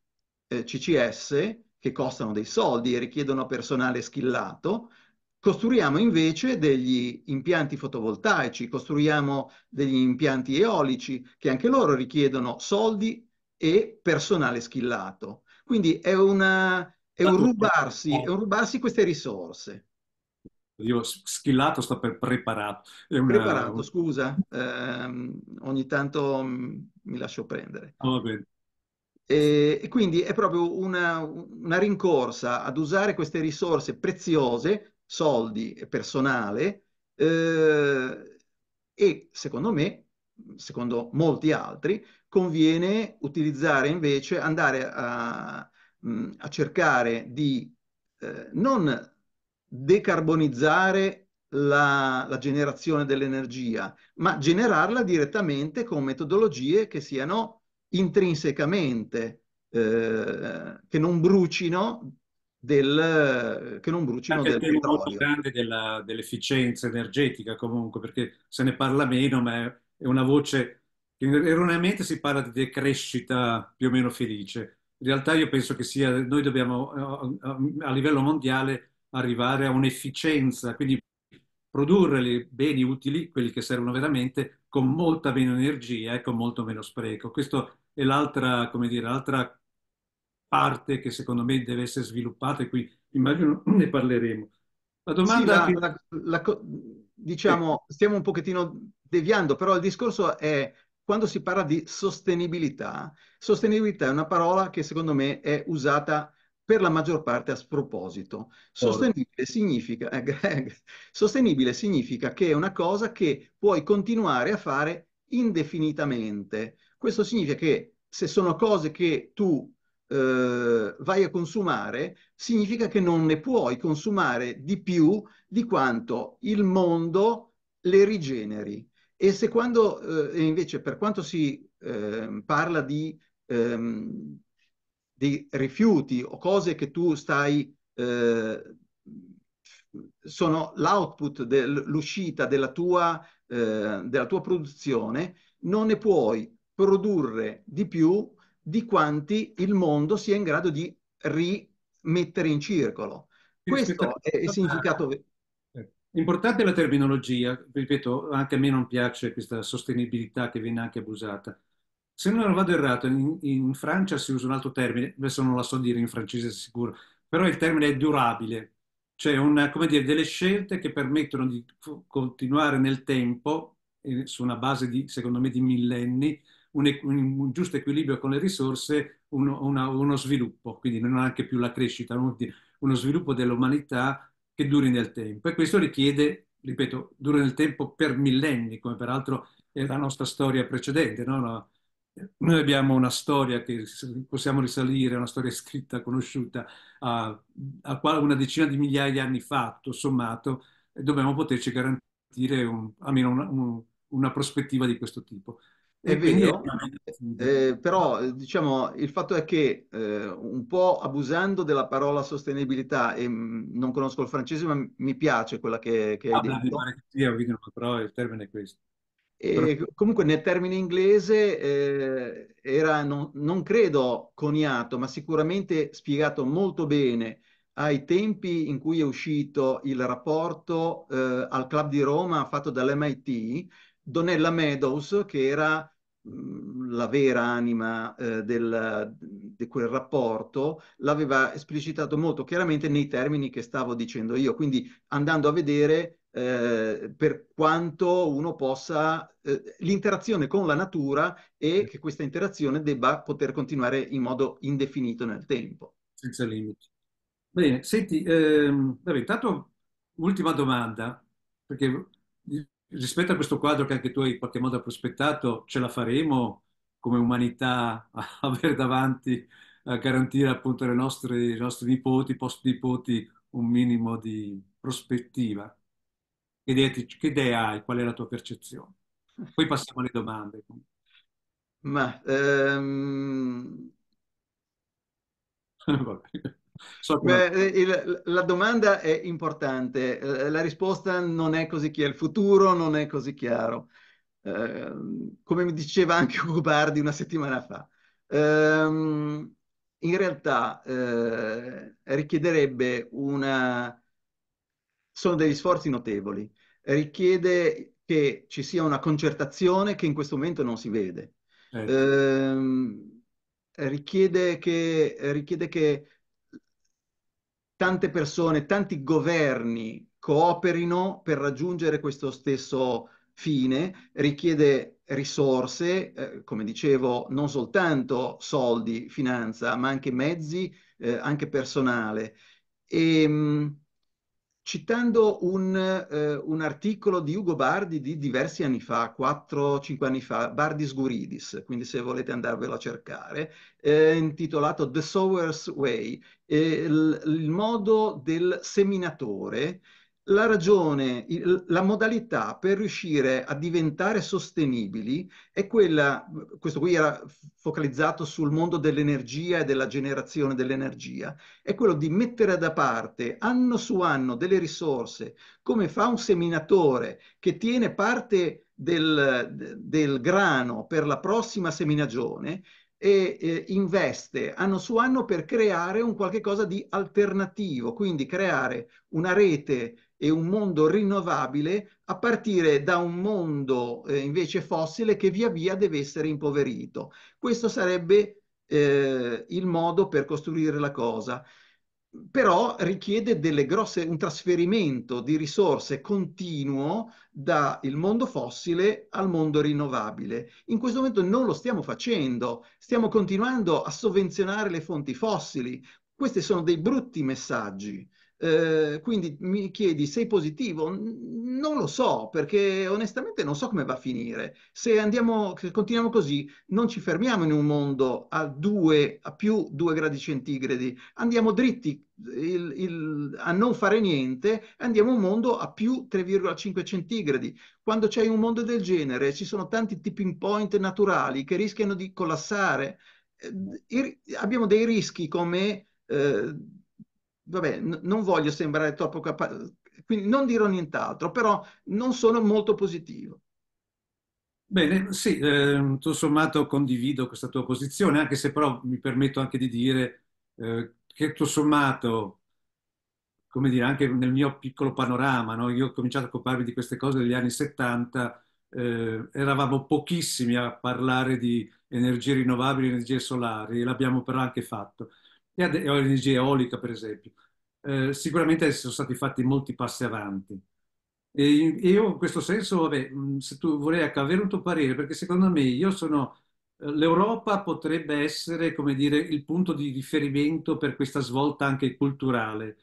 eh, CCS, che costano dei soldi e richiedono personale schillato, costruiamo invece degli impianti fotovoltaici, costruiamo degli impianti eolici che anche loro richiedono soldi e personale schillato. Quindi è, una, è, un, rubarsi, è un rubarsi queste risorse. Io schillato sta per preparato. Una... Preparato, scusa, eh, ogni tanto mm, mi lascio prendere. Oh, eh, e, quindi è proprio una, una rincorsa ad usare queste risorse preziose, soldi e personale, eh, e secondo me, secondo molti altri, conviene utilizzare invece, andare a, a cercare di eh, non decarbonizzare la, la generazione dell'energia, ma generarla direttamente con metodologie che siano intrinsecamente eh, che non brucino del, che non brucino Anche del il petrolio. molto grande della, dell'efficienza energetica comunque, perché se ne parla meno, ma è, è una voce che erroneamente si parla di decrescita più o meno felice. In realtà io penso che sia, noi dobbiamo eh, a, a, a livello mondiale arrivare a un'efficienza, quindi produrre i beni utili, quelli che servono veramente, con molta meno energia e con molto meno spreco. Questa è l'altra, l'altra parte che secondo me deve essere sviluppata e qui immagino <clears throat> ne parleremo. La domanda... Sì, la, la, la, diciamo, stiamo un pochettino deviando, però il discorso è quando si parla di sostenibilità. Sostenibilità è una parola che secondo me è usata per la maggior parte a sproposito. Sostenibile significa, eh, sostenibile significa, che è una cosa che puoi continuare a fare indefinitamente. Questo significa che se sono cose che tu eh, vai a consumare, significa che non ne puoi consumare di più di quanto il mondo le rigeneri. E se quando eh, invece per quanto si eh, parla di ehm, di rifiuti o cose che tu stai, eh, sono l'output, dell'uscita della, eh, della tua produzione, non ne puoi produrre di più di quanti il mondo sia in grado di rimettere in circolo. Questo è il significato. Eh, Importante la terminologia, ripeto, anche a me non piace questa sostenibilità che viene anche abusata se non vado errato, in, in, Francia si usa un altro termine, adesso non la so dire in francese sicuro, però il termine è durabile, cioè una, dire, delle scelte che permettono di continuare nel tempo, eh, su una base di, secondo me, di millenni, un, un, un giusto equilibrio con le risorse, uno, una, uno, sviluppo, quindi non anche più la crescita, uno sviluppo dell'umanità che duri nel tempo. E questo richiede, ripeto, dura nel tempo per millenni, come peraltro è la nostra storia precedente, no? no noi abbiamo una storia che possiamo risalire, una storia scritta, conosciuta, a, a una decina di migliaia di anni fa, tutto sommato, e dobbiamo poterci garantire un, almeno una, un, una prospettiva di questo tipo. È vero, eh, però diciamo il fatto è che eh, un po' abusando della parola sostenibilità, e mm, non conosco il francese, ma mi piace quella che, che ah, hai detto. Beh, mi pare che sia, però il termine è questo. E comunque nel termine inglese eh, era, non, non, credo coniato, ma sicuramente spiegato molto bene ai tempi in cui è uscito il rapporto eh, al Club di Roma fatto dall'MIT, Donella Meadows, che era mh, mm, la vera anima eh, del, di quel rapporto, l'aveva esplicitato molto chiaramente nei termini che stavo dicendo io, quindi andando a vedere eh, per quanto uno possa, eh, l'interazione con la natura e che questa interazione debba poter continuare in modo indefinito nel tempo. Senza limiti. Bene, senti, ehm, vabbè, intanto ultima domanda, perché rispetto a questo quadro che anche tu hai in qualche modo prospettato, ce la faremo come umanità a <laughs> avere davanti, a garantire appunto ai nostri, ai nostri nipoti, post nipoti, un minimo di prospettiva? che idea hai, qual è la tua percezione. Poi passiamo alle domande. Ma ehm... <laughs> so Beh, eh, il, la domanda è importante, eh, la risposta non è così chiara, il futuro non è così chiaro. Eh, come mi diceva anche Ugo una settimana fa, ehm, in realtà eh, richiederebbe una... sono degli sforzi notevoli richiede che ci sia una concertazione che in questo momento non si vede. Ecco. Ehm, richiede, che, richiede che tante persone, tanti governi cooperino per raggiungere questo stesso fine, richiede risorse, eh, come dicevo, non soltanto soldi, finanza, ma anche mezzi, eh, anche personale. E, ehm, citando un, eh, un, articolo di Ugo Bardi di diversi anni fa, 4-5 anni fa, Bardi's Guridis, quindi se volete andarvelo a cercare, eh, intitolato The Sower's Way, eh, il, il, modo del seminatore la ragione, la modalità per riuscire a diventare sostenibili è quella, questo qui era focalizzato sul mondo dell'energia e della generazione dell'energia, è quello di mettere da parte anno su anno delle risorse, come fa un seminatore che tiene parte del, del grano per la prossima seminagione e eh, investe anno su anno per creare un qualche cosa di alternativo, quindi creare una rete e un mondo rinnovabile a partire da un mondo eh, invece fossile che via via deve essere impoverito. Questo sarebbe eh, il modo per costruire la cosa però richiede grosse, un trasferimento di risorse continuo dal mondo fossile al mondo rinnovabile. In questo momento non lo stiamo facendo, stiamo continuando a sovvenzionare le fonti fossili. Questi sono dei brutti messaggi eh, quindi mi chiedi sei positivo? Non lo so, perché onestamente non so come va a finire. Se andiamo, continuiamo così, non ci fermiamo in un mondo a, due, a più 2 gradi centigradi, andiamo dritti il, il, a non fare niente, andiamo a un mondo a più 3,5 centigradi. Quando c'è un mondo del genere ci sono tanti tipping point naturali che rischiano di collassare. Eh, abbiamo dei rischi come... Eh, vabbè, non voglio sembrare troppo capace, quindi non dirò nient'altro, però non sono molto positivo. Bene, sì, eh, tutto sommato condivido questa tua posizione, anche se però mi permetto anche di dire eh, che tutto sommato, come dire, anche nel mio piccolo panorama, no? io ho cominciato a occuparmi di queste cose negli anni 70, eh, eravamo pochissimi a parlare di energie rinnovabili, energie solari, l'abbiamo però anche fatto e ad energia eolica, per esempio. Eh, sicuramente sono stati fatti molti passi avanti. E io in questo senso, vabbè, se tu vorrei avere un tuo parere, perché secondo me io sono eh, l'Europa potrebbe essere, come dire, il punto di riferimento per questa svolta anche culturale.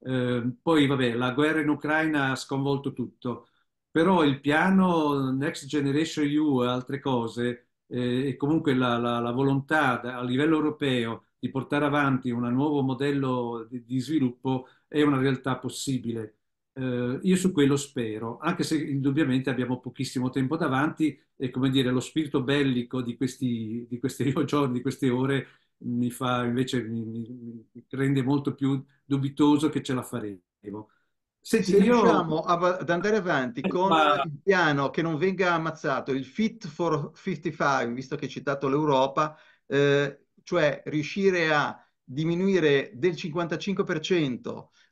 Eh, poi, vabbè, la guerra in Ucraina ha sconvolto tutto, però il piano Next Generation EU e altre cose, eh, e comunque la, la, la volontà da, a livello europeo di portare avanti un nuovo modello di, di sviluppo è una realtà possibile. Eh, io su quello spero, anche se indubbiamente abbiamo pochissimo tempo davanti e come dire, lo spirito bellico di questi, di questi <laughs> giorni, di queste ore, mi fa invece mi, mi rende molto più dubitoso che ce la faremo. Senti, Se io... riusciamo ad andare avanti eh, con Ma... il piano che non venga ammazzato, il Fit for 55, visto che hai citato l'Europa, eh, cioè riuscire a diminuire del 55%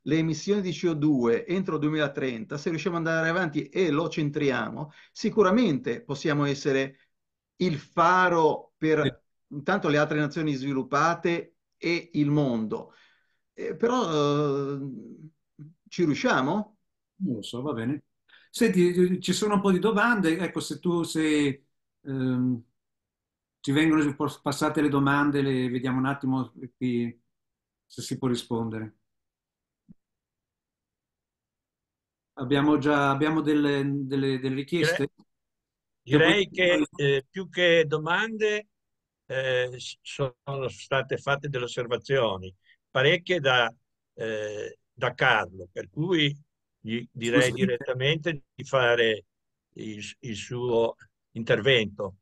le emissioni di CO2 entro il 2030, se riusciamo ad andare avanti e lo centriamo, sicuramente possiamo essere il faro per intanto le altre nazioni sviluppate e il mondo. Eh, però eh, ci riusciamo? Non lo so, va bene. Senti, eh, ci sono un po' di domande. Ecco, se tu sei... Ehm ci vengono passate le domande, le vediamo un attimo qui, se si può rispondere. Abbiamo già abbiamo delle, delle, delle richieste? Direi, che eh, più che domande eh, sono state fatte delle osservazioni, parecchie da, eh, da Carlo, per cui gli, direi Scusa. direttamente di fare il, il suo intervento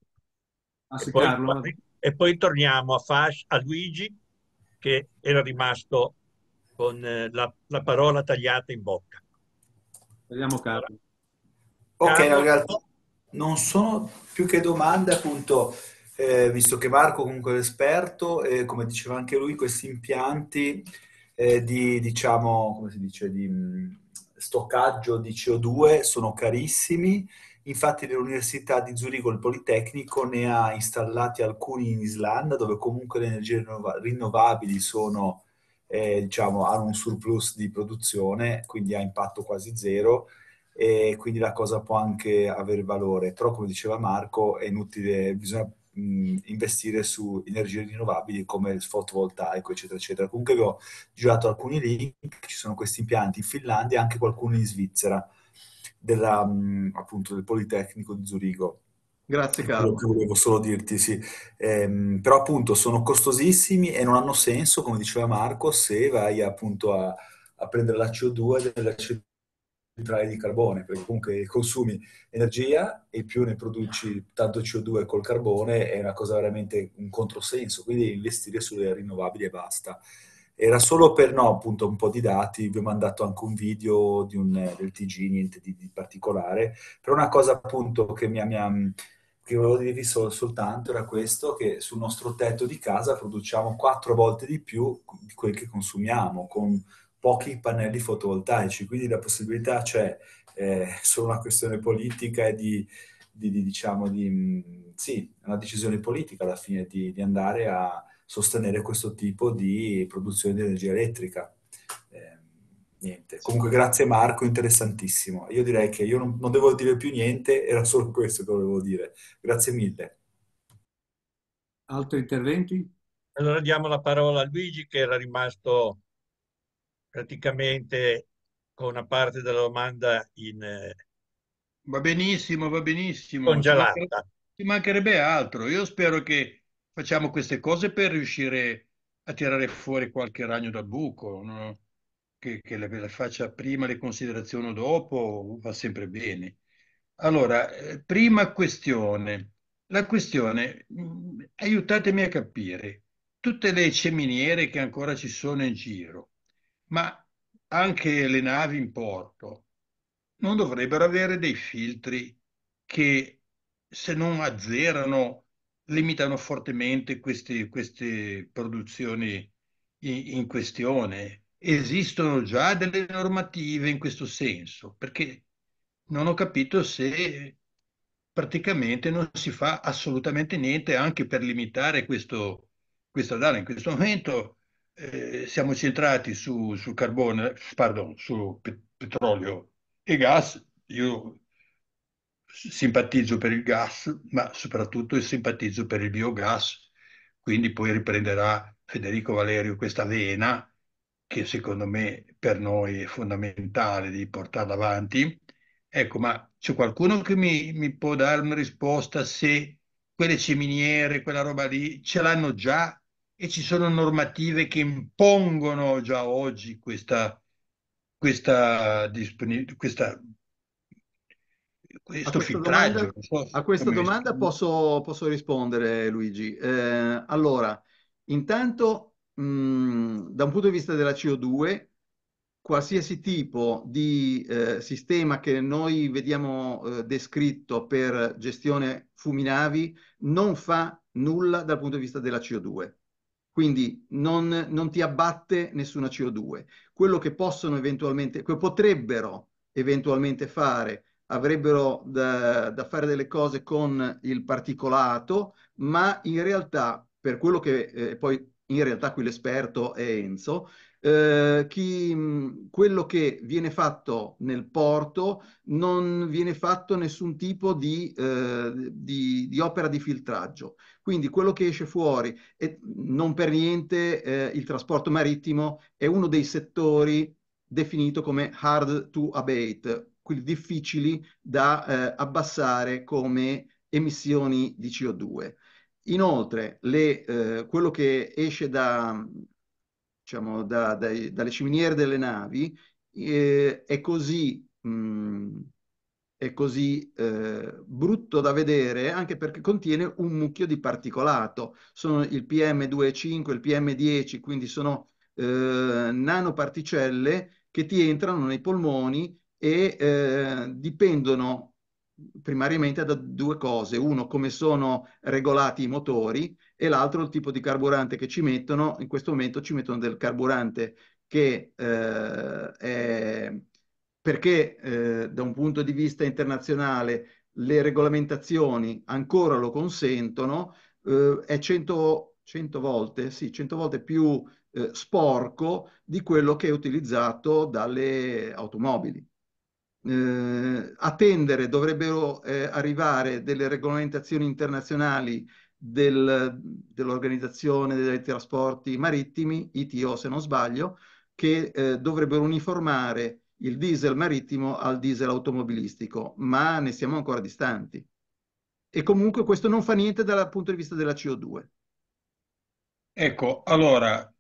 a e Poi, e poi torniamo a, Fasci, a, Luigi che era rimasto con eh, la, la parola tagliata in bocca. Vediamo Carlo. Ok, Carlo... in realtà non sono più che domande, appunto, eh, visto che Marco comunque è esperto, eh, come diceva anche lui, questi impianti eh, di, diciamo, come si dice, di mh, mm, stoccaggio di CO2 sono carissimi Infatti l'Università di Zurigo, il Politecnico, ne ha installati alcuni in Islanda, dove comunque le energie rinnovabili sono, eh, diciamo, hanno un surplus di produzione, quindi ha impatto quasi zero, e quindi la cosa può anche avere valore. Però, come diceva Marco, è inutile, bisogna mh, investire su energie rinnovabili come il fotovoltaico, eccetera, eccetera. Comunque vi ho girato alcuni link, ci sono questi impianti in Finlandia e anche qualcuno in Svizzera della, appunto, del Politecnico di Zurigo. Grazie Carlo. che volevo solo dirti, sì. Ehm, però appunto sono costosissimi e non hanno senso, come diceva Marco, se vai appunto a, a prendere la CO2 della centrale di carbone, perché comunque consumi energia e più ne produci tanto CO2 col carbone è una cosa veramente un controsenso, quindi investire sulle rinnovabili e basta. Era solo per, no, appunto, un po' di dati, vi ho mandato anche un video di un, del TG, niente di, di particolare, però una cosa appunto che mi ha mm, che volevo dirvi sol- soltanto era questo, che sul nostro tetto di casa produciamo quattro volte di più di quel che consumiamo, con pochi pannelli fotovoltaici, quindi la possibilità c'è, eh, <laughs> solo una questione politica e di, di, di, diciamo, di, mm, sì, una decisione politica alla fine di, di andare a sostenere questo tipo di produzione di energia elettrica. Eh, niente. Comunque grazie Marco, interessantissimo. Io direi che io non, non devo dire più niente, era solo questo che volevo dire. Grazie mille. Altri interventi? Allora diamo la parola a Luigi che era rimasto praticamente con una parte della domanda in... Va benissimo, va benissimo. Congelata. Ci mancherebbe altro. Io spero che facciamo queste cose per riuscire a tirare fuori qualche ragno dal buco, no? che, che le, le, faccia prima le considerazioni o dopo, va sempre bene. Allora, eh, prima questione. La questione, mm, aiutatemi a capire, tutte le ceminiere che ancora ci sono in giro, ma anche le navi in porto, non dovrebbero avere dei filtri che se non azzerano limitano fortemente queste, queste produzioni in, in questione. Esistono già delle normative in questo senso, perché non ho capito se praticamente non si fa assolutamente niente anche per limitare questo, questa data. In questo momento eh, siamo centrati su, sul carbone, pardon, su petrolio e gas. Io simpatizzo per il gas, ma soprattutto simpatizzo per il biogas, quindi poi riprenderà Federico Valerio questa vena che secondo me per noi è fondamentale di portarla avanti. Ecco, ma c'è qualcuno che mi, mi può dare una risposta se quelle ciminiere, quella roba lì, ce l'hanno già e ci sono normative che impongono già oggi questa, questa, questa questo a filtraggio. Domanda, a questa domanda posso, posso rispondere, Luigi. Eh, allora, intanto, mh, da un punto di vista della CO2, qualsiasi tipo di eh, sistema che noi vediamo eh, descritto per gestione fuminavi non fa nulla dal punto di vista della CO2. Quindi non, non ti abbatte nessuna CO2. Quello che possono eventualmente, che potrebbero eventualmente fare avrebbero da, da fare delle cose con il particolato, ma in realtà, per quello che eh, poi in realtà qui l'esperto è Enzo, eh, chi, mm, quello che viene fatto nel porto non viene fatto nessun tipo di, eh, di, di opera di filtraggio. Quindi quello che esce fuori, e non per niente eh, il trasporto marittimo è uno dei settori definito come hard to abate, quindi difficili da eh, abbassare come emissioni di CO2. Inoltre, le, eh, quello che esce da, diciamo, da, dai, dalle ciminiere delle navi eh, è così, mh, è così eh, brutto da vedere anche perché contiene un mucchio di particolato. Sono il PM2,5, il PM10, quindi sono eh, nanoparticelle che ti entrano nei polmoni e eh, dipendono primariamente da due cose, uno come sono regolati i motori e l'altro il tipo di carburante che ci mettono, in questo momento ci mettono del carburante che eh, è perché eh, da un punto di vista internazionale le regolamentazioni ancora lo consentono, eh, è 100, 100, volte, sì, 100 volte più eh, sporco di quello che è utilizzato dalle automobili eh, attendere, dovrebbero eh, arrivare delle regolamentazioni internazionali del, dell'Organizzazione dei Trasporti Marittimi, ITO se non sbaglio, che eh, dovrebbero uniformare il diesel marittimo al diesel automobilistico, ma ne siamo ancora distanti. E comunque questo non fa niente dal punto di vista della CO2. Ecco, allora,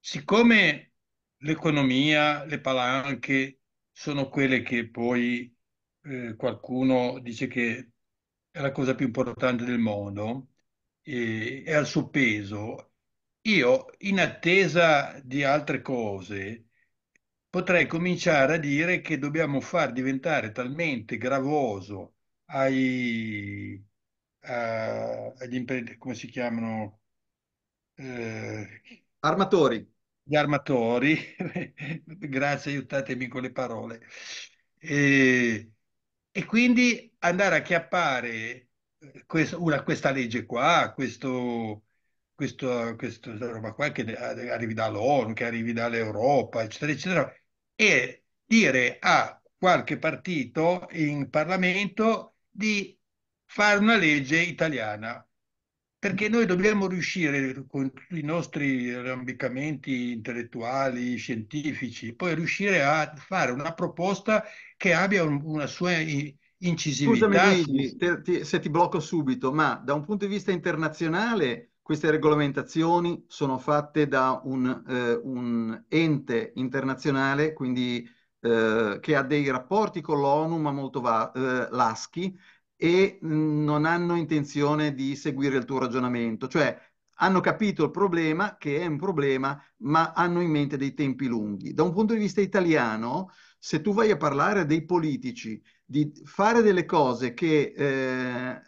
siccome l'economia, le palanche, sono quelle che poi eh, qualcuno dice che è la cosa più importante del mondo, e, è al suo peso. Io, in attesa di altre cose, potrei cominciare a dire che dobbiamo far diventare talmente gravoso ai, a, agli imprenditori, come si chiamano? Eh, Armatori gli armatori, <laughs> grazie, aiutatemi con le parole. E, e quindi andare a chiappare eh, questo, una, questa legge qua, questo, questo, questa roba qua che arrivi dall'ONU, che arrivi dall'Europa, eccetera, eccetera, e dire a qualche partito in Parlamento di fare una legge italiana perché noi dobbiamo riuscire con tutti i nostri arrampicamenti intellettuali, scientifici, poi riuscire a fare una proposta che abbia un, una sua incisività. Scusami te, ti, se ti blocco subito, ma da un punto di vista internazionale queste regolamentazioni sono fatte da un, eh, un ente internazionale, quindi eh, che ha dei rapporti con l'ONU ma molto va- eh, laschi e non hanno intenzione di seguire il tuo ragionamento, cioè hanno capito il problema, che è un problema, ma hanno in mente dei tempi lunghi. Da un punto di vista italiano, se tu vai a parlare a dei politici di fare delle cose che eh,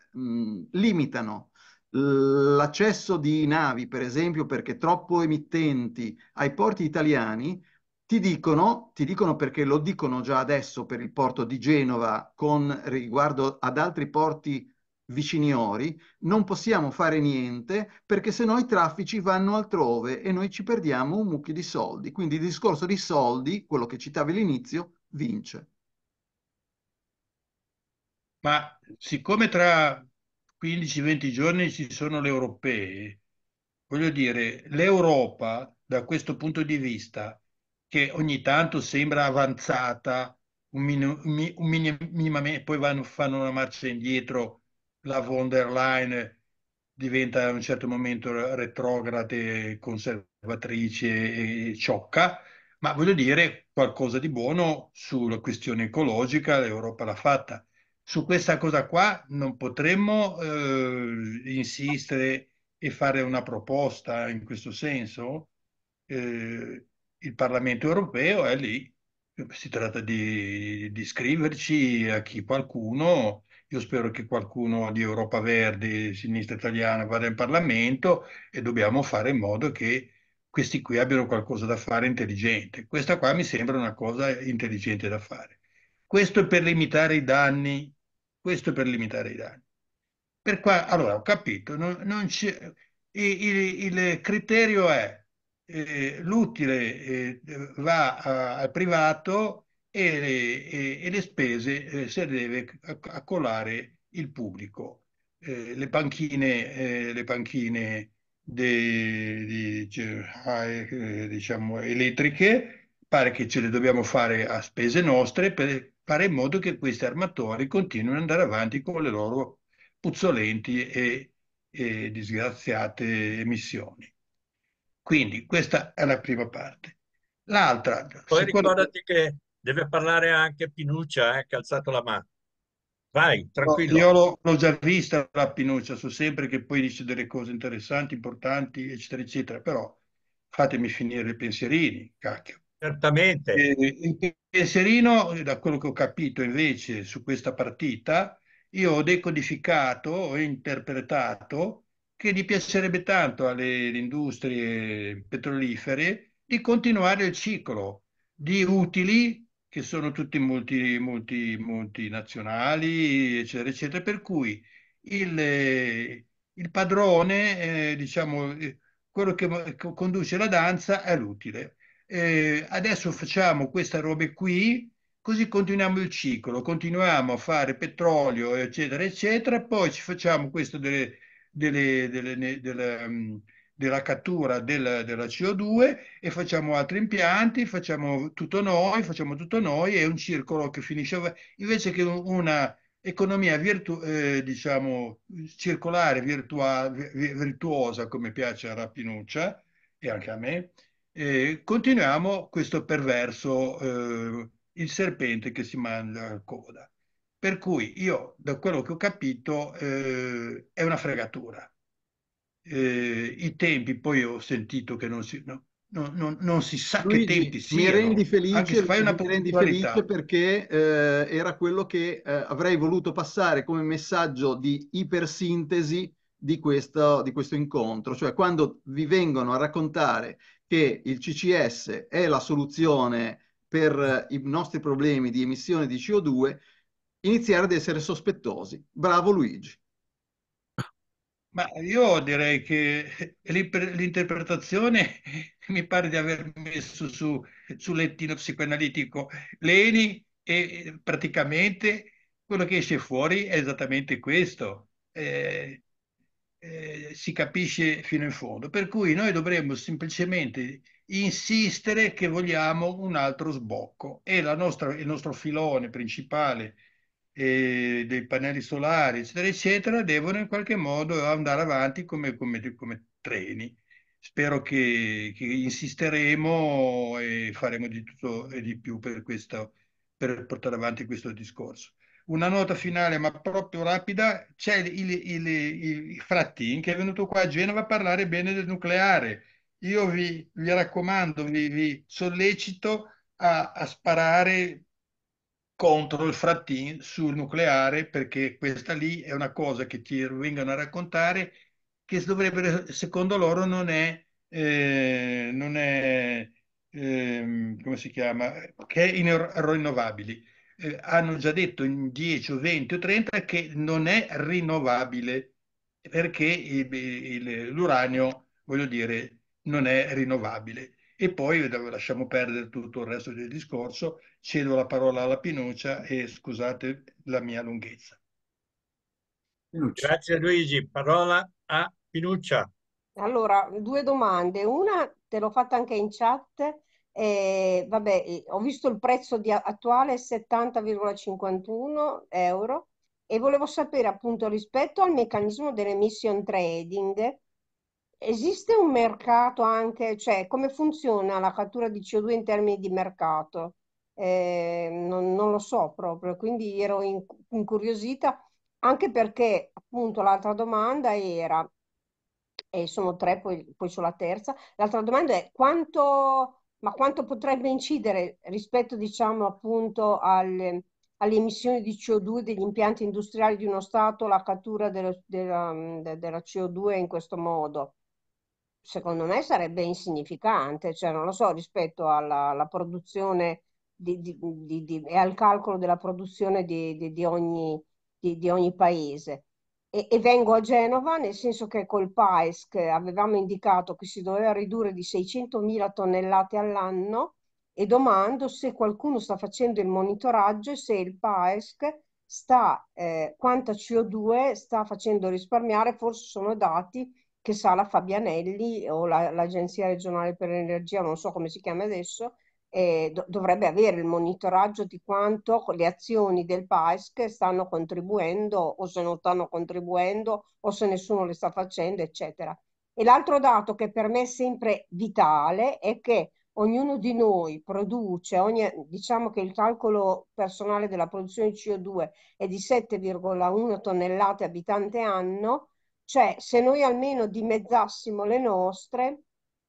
limitano l'accesso di navi, per esempio, perché troppo emittenti ai porti italiani, ti dicono, ti dicono, perché lo dicono già adesso per il porto di Genova con riguardo ad altri porti viciniori, non possiamo fare niente perché se no i traffici vanno altrove e noi ci perdiamo un mucchio di soldi. Quindi il discorso di soldi, quello che citavi all'inizio, vince. Ma siccome tra 15-20 giorni ci sono le europee, voglio dire, l'Europa da questo punto di vista che ogni tanto sembra avanzata, un minu, un, un minimamente, poi vanno, fanno una marcia indietro, la von der Leyen diventa a un certo momento retrograde, conservatrice e ciocca, ma voglio dire qualcosa di buono sulla questione ecologica, l'Europa l'ha fatta. Su questa cosa qua non potremmo eh, insistere e fare una proposta in questo senso? Eh, il Parlamento europeo è lì, si tratta di, di iscriverci a chi qualcuno, io spero che qualcuno di Europa Verde, sinistra italiana, vada in Parlamento e dobbiamo fare in modo che questi qui abbiano qualcosa da fare intelligente. Questa qua mi sembra una cosa intelligente da fare. Questo per limitare i danni, questo per limitare i danni. Per qua, allora, ho capito, non, non il, il, il criterio è eh, l'utile eh, va al privato e le, e, e le spese eh, se le deve accolare il pubblico. Eh, le panchine, eh, le panchine de, di, cioè, diciamo, elettriche pare che ce le dobbiamo fare a spese nostre per fare in modo che questi armatori continuino ad andare avanti con le loro puzzolenti e, e disgraziate emissioni. Quindi questa è la prima parte. L'altra... Poi secondo... ricordati che deve parlare anche Pinuccia, eh, che ha alzato la mano. Vai, tranquillo. No, io l'ho, già vista la Pinuccia, so sempre che poi dice delle cose interessanti, importanti, eccetera, eccetera, però fatemi finire i pensierini, cacchio. Certamente. E, eh, il pensierino, da quello che ho capito invece su questa partita, io ho decodificato, ho interpretato che gli piacerebbe tanto alle industrie petrolifere di continuare il ciclo di utili che sono tutti multi, multi, multinazionali, eccetera, eccetera, per cui il, il padrone, eh, diciamo, eh, quello che conduce la danza è l'utile. Eh, adesso facciamo questa roba qui, così continuiamo il ciclo, continuiamo a fare petrolio, eccetera, eccetera, poi ci facciamo questo delle delle, delle, delle, mm, della cattura del, della CO2 e facciamo altri impianti, facciamo tutto noi, facciamo tutto noi, è un circolo che finisce invece che una economia virtu- eh, diciamo circolare, virtua- virtuosa come piace a Rappinuccia e anche a me, eh, continuiamo questo perverso, eh, il serpente che si mangia la coda. Per cui io, da quello che ho capito, eh, è una fregatura. Eh, I tempi, poi ho sentito che non si, no, no, no, non si sa Luigi, che tempi siano. Mi rendi felice, Anche se fai una mi rendi felice perché eh, era quello che eh, avrei voluto passare come messaggio di ipersintesi di questo, di questo incontro. Cioè quando vi vengono a raccontare che il CCS è la soluzione per i nostri problemi di emissione di CO2, iniziare ad essere sospettosi. Bravo Luigi. Ma io direi che l'interpretazione <laughs> mi pare di aver messo su, sul lettino psicoanalitico Leni e praticamente quello che esce fuori è esattamente questo, eh, eh, si capisce fino in fondo, per cui noi dovremmo semplicemente insistere che vogliamo un altro sbocco e nostra, il nostro filone principale e dei pannelli solari, eccetera, eccetera, devono in qualche modo andare avanti come, come, come treni. Spero che, che, insisteremo e faremo di tutto e di più per, questo, per portare avanti questo discorso una nota finale, ma proprio rapida, c'è il, il, il, Frattin che è venuto qua a Genova a parlare bene del nucleare. Io vi, vi raccomando, vi, vi sollecito a, a, sparare contro il frattin sul nucleare perché questa lì è una cosa che ci vengono a raccontare che dovrebbe, secondo loro non è, eh, non è eh, come si chiama, che è in rinnovabili. Eh, hanno già detto in 10 o 20 o 30 che non è rinnovabile perché il, il, l'uranio, voglio dire, non è rinnovabile. E poi lasciamo perdere tutto il resto del discorso, cedo la parola alla Pinuccia e scusate la mia lunghezza. Pinuccia. Grazie Luigi, parola a Pinuccia. Allora, due domande. Una te l'ho fatta anche in chat. Eh, vabbè, ho visto il prezzo di, attuale 70,51 euro e volevo sapere appunto rispetto al meccanismo dell'emission trading Esiste un mercato anche, cioè come funziona la cattura di CO2 in termini di mercato? Eh, non, non, lo so proprio, quindi ero in, incuriosita anche perché appunto l'altra domanda era, e sono tre poi, poi sulla terza, l'altra domanda è quanto, ma quanto potrebbe incidere rispetto diciamo appunto al, alle emissioni di CO2 degli impianti industriali di uno Stato la cattura della, della, della CO2 in questo modo secondo me sarebbe insignificante, cioè non lo so, rispetto alla, alla produzione di, di, di, e al calcolo della produzione di, ogni, ogni, paese. E, e, vengo a Genova nel senso che col PAESC avevamo indicato che si doveva ridurre di 600.000 tonnellate all'anno e domando se qualcuno sta facendo il monitoraggio e se il PAESC sta, eh, quanta CO2 sta facendo risparmiare, forse sono dati che sa la Fabianelli o la, l'Agenzia regionale per l'energia, non so come si chiama adesso, eh, do- dovrebbe avere il monitoraggio di quanto le azioni del PASC stanno contribuendo o se non stanno contribuendo o se nessuno le sta facendo, eccetera. E l'altro dato che per me è sempre vitale è che ognuno di noi produce, ogni, diciamo che il calcolo personale della produzione di CO2 è di 7,1 tonnellate abitante anno, cioè, se noi almeno dimezzassimo le nostre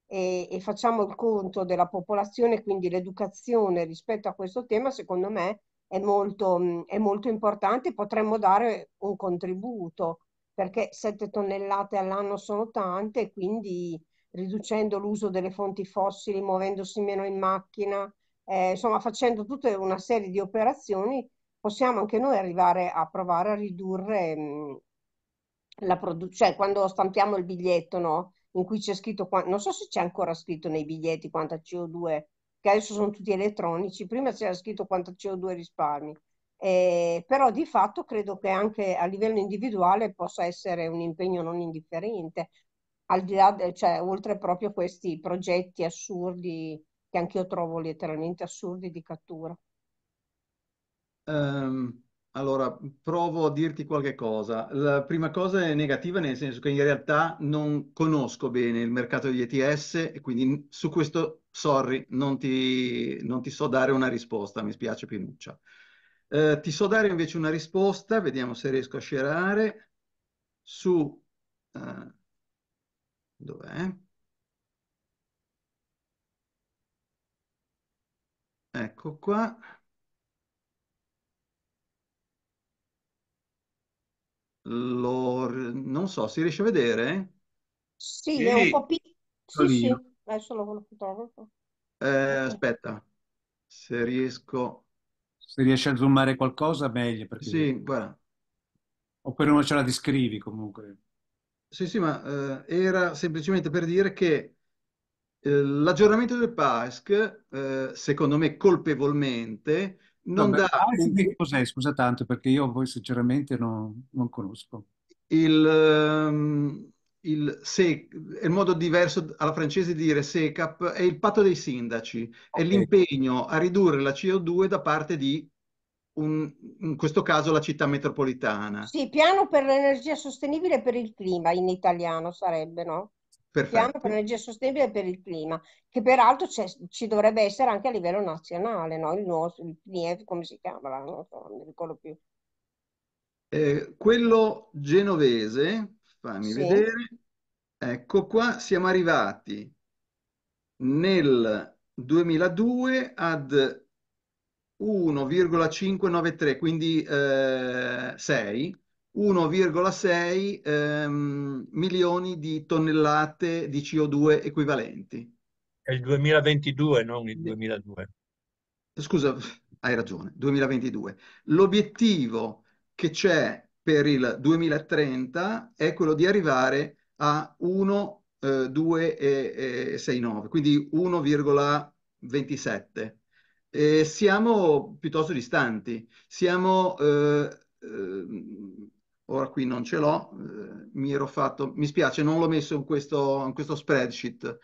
e, e facciamo il conto della popolazione, quindi l'educazione rispetto a questo tema, secondo me è molto, mm, è molto importante, potremmo dare un contributo, perché 7 tonnellate all'anno sono tante, quindi riducendo l'uso delle fonti fossili, muovendosi meno in macchina, eh, insomma facendo tutta una serie di operazioni, possiamo anche noi arrivare a provare a ridurre mh, mm, la produ- cioè quando stampiamo il biglietto, no? In cui c'è scritto, non so se c'è ancora scritto nei biglietti quanta CO2, che adesso sono tutti elettronici, prima c'era scritto quanta CO2 risparmi. Eh, però di fatto credo che anche a livello individuale possa essere un impegno non indifferente, al di là, de, cioè oltre proprio questi progetti assurdi che anch'io trovo letteralmente assurdi di cattura. Um, allora, provo a dirti qualche cosa. La prima cosa è negativa nel senso che in realtà non conosco bene il mercato degli ETS e quindi su questo, sorry, non ti, non ti so dare una risposta, mi spiace Pinuccia. Eh, ti so dare invece una risposta, vediamo se riesco a scerare, su... Eh, dov'è? Ecco qua. Lo... Non so, si riesce a vedere? Sì, è un po' piccolo. Sì, sì, adesso lo fotografo. Eh, aspetta, se riesco... Se riesci a zoomare qualcosa, meglio. Perché... Sì, guarda. Oppure non ce la descrivi comunque. Sì, sì, ma eh, era semplicemente per dire che eh, l'aggiornamento del PASC, eh, secondo me colpevolmente, non Vabbè, dà... Ah, cos'è? Scusa tanto, perché io a voi sinceramente no, non conosco. Il, ehm, il se, il modo diverso alla francese di dire SECAP, è il patto dei sindaci, okay. è l'impegno a ridurre la CO2 da parte di, un, in questo caso, la città metropolitana. Sì, piano per l'energia sostenibile e per il clima in italiano sarebbe, no? Perfetto. Piano per l'energia sostenibile per il clima, che peraltro ci dovrebbe essere anche a livello nazionale, no? il, nostro, il PNF, come si chiama? Non so, non mi ricordo più. Eh, quello genovese, fammi sì. vedere, ecco qua, siamo arrivati nel 2002 ad 1,593, quindi eh, 6, 1,6 ehm, milioni di tonnellate di CO2 equivalenti. È il 2022, non il 2002. Scusa, hai ragione, 2022. L'obiettivo che c'è per il 2030 è quello di arrivare a 1,269, eh, quindi 1,27. E siamo piuttosto distanti, siamo eh, eh, ora qui non ce l'ho, eh, mi ero fatto, mi spiace, non l'ho messo in questo, in questo spreadsheet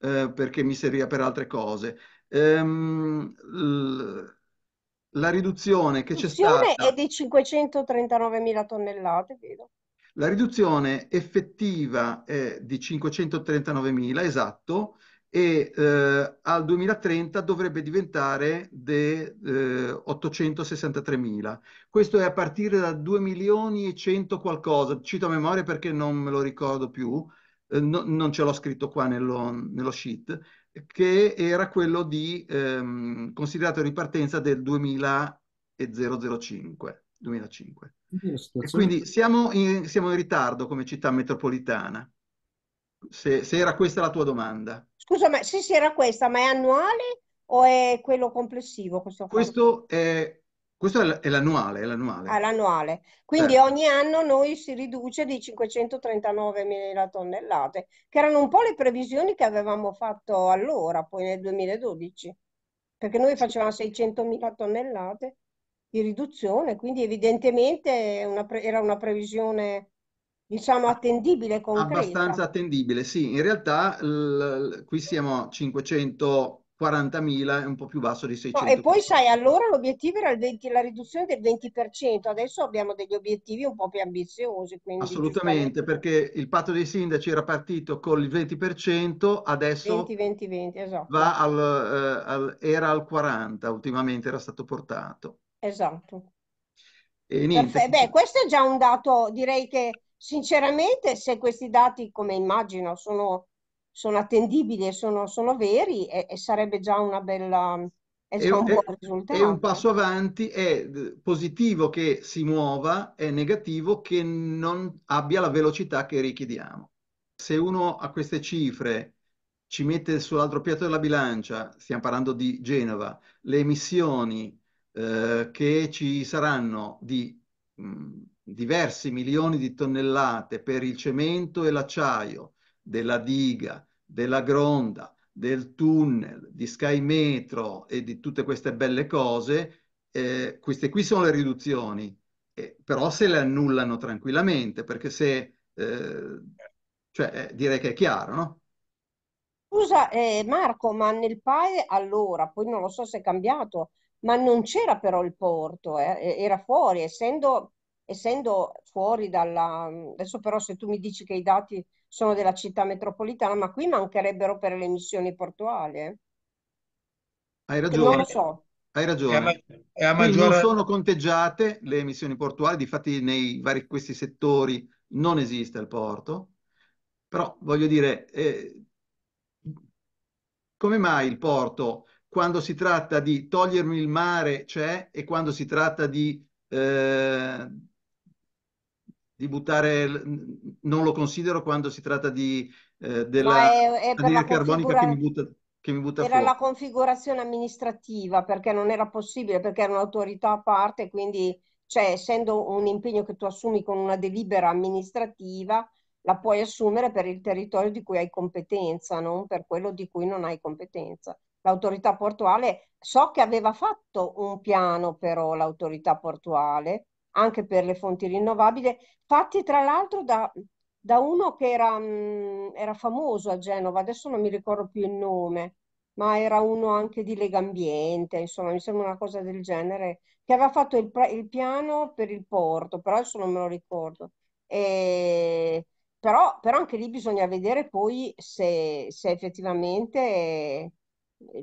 eh, perché mi serviva per altre cose. Ehm, l, la riduzione che c'è stata... è di 539 mila tonnellate, vedo. La riduzione effettiva è di 539 mila, esatto, e eh, al 2030 dovrebbe diventare de, eh, 863.000. Questo è a partire da 2 milioni e 100 qualcosa, cito a memoria perché non me lo ricordo più, eh, no, non ce l'ho scritto qua nello, nello, sheet, che era quello di ehm, considerato ripartenza del 2005. 2005. quindi siamo in, siamo in ritardo come città metropolitana se, se, era questa la tua domanda. Scusa, ma sì, se era questa, ma è annuale o è quello complessivo? Questo, questo è, questo è l'annuale. È l'annuale. Ah, l'annuale. Quindi certo. ogni anno noi si riduce di 539.000 tonnellate, che erano un po' le previsioni che avevamo fatto allora, poi nel 2012, perché noi facevamo 600.000 tonnellate di riduzione, quindi evidentemente una pre- era una previsione diciamo attendibile, concreta. Abbastanza attendibile, sì. In realtà l- qui siamo a 540.000, è un po' più basso di 600. No, e poi sai, allora l'obiettivo era 20, la riduzione del 20%, adesso abbiamo degli obiettivi un po' più ambiziosi. Assolutamente, perché il patto dei sindaci era partito con il 20%, adesso 20, 20, 20, esatto. al, eh, al, era al 40%, ultimamente era stato portato. Esatto. E niente. Beh, questo è già un dato, direi che sinceramente se questi dati, come immagino, sono, sono attendibili e sono, sono veri, e, e sarebbe già una bella... È, è, un è, un passo avanti, è positivo che si muova, è negativo che non abbia la velocità che richiediamo. Se uno a queste cifre ci mette sull'altro piatto della bilancia, stiamo parlando di Genova, le emissioni eh, che ci saranno di mh, mm, diversi milioni di tonnellate per il cemento e l'acciaio, della diga, della gronda, del tunnel, di Sky Metro e di tutte queste belle cose, eh, queste qui sono le riduzioni, eh, però se le annullano tranquillamente, perché se, eh, cioè, eh, direi che è chiaro, no? Scusa eh, Marco, ma nel PAE allora, poi non lo so se è cambiato, ma non c'era però il porto, eh, era fuori, essendo essendo fuori dalla... Adesso però se tu mi dici che i dati sono della città metropolitana, ma qui mancherebbero per le missioni portuali. Eh. Hai ragione. Non lo so. Hai ragione. È a, maggiore... Non sono conteggiate le emissioni portuali, difatti nei vari questi settori non esiste il porto, però voglio dire, eh, come mai il porto quando si tratta di togliermi il mare c'è e quando si tratta di eh, di buttare, non lo considero quando si tratta di, eh, della è, carbonica che mi butta, che mi butta era fuori. la configurazione amministrativa perché non era possibile, perché era un'autorità a parte, quindi cioè, essendo un impegno che tu assumi con una delibera amministrativa, la puoi assumere per il territorio di cui hai competenza, non per quello di cui non hai competenza. L'autorità portuale, so che aveva fatto un piano però l'autorità portuale, anche per le fonti rinnovabili, fatti tra l'altro da, da uno che era, mh, mm, era, famoso a Genova, adesso non mi ricordo più il nome, ma era uno anche di Lega Ambiente, insomma mi sembra una cosa del genere, che aveva fatto il, il piano per il porto, però adesso non me lo ricordo. E, però, però, anche lì bisogna vedere poi se, se effettivamente eh,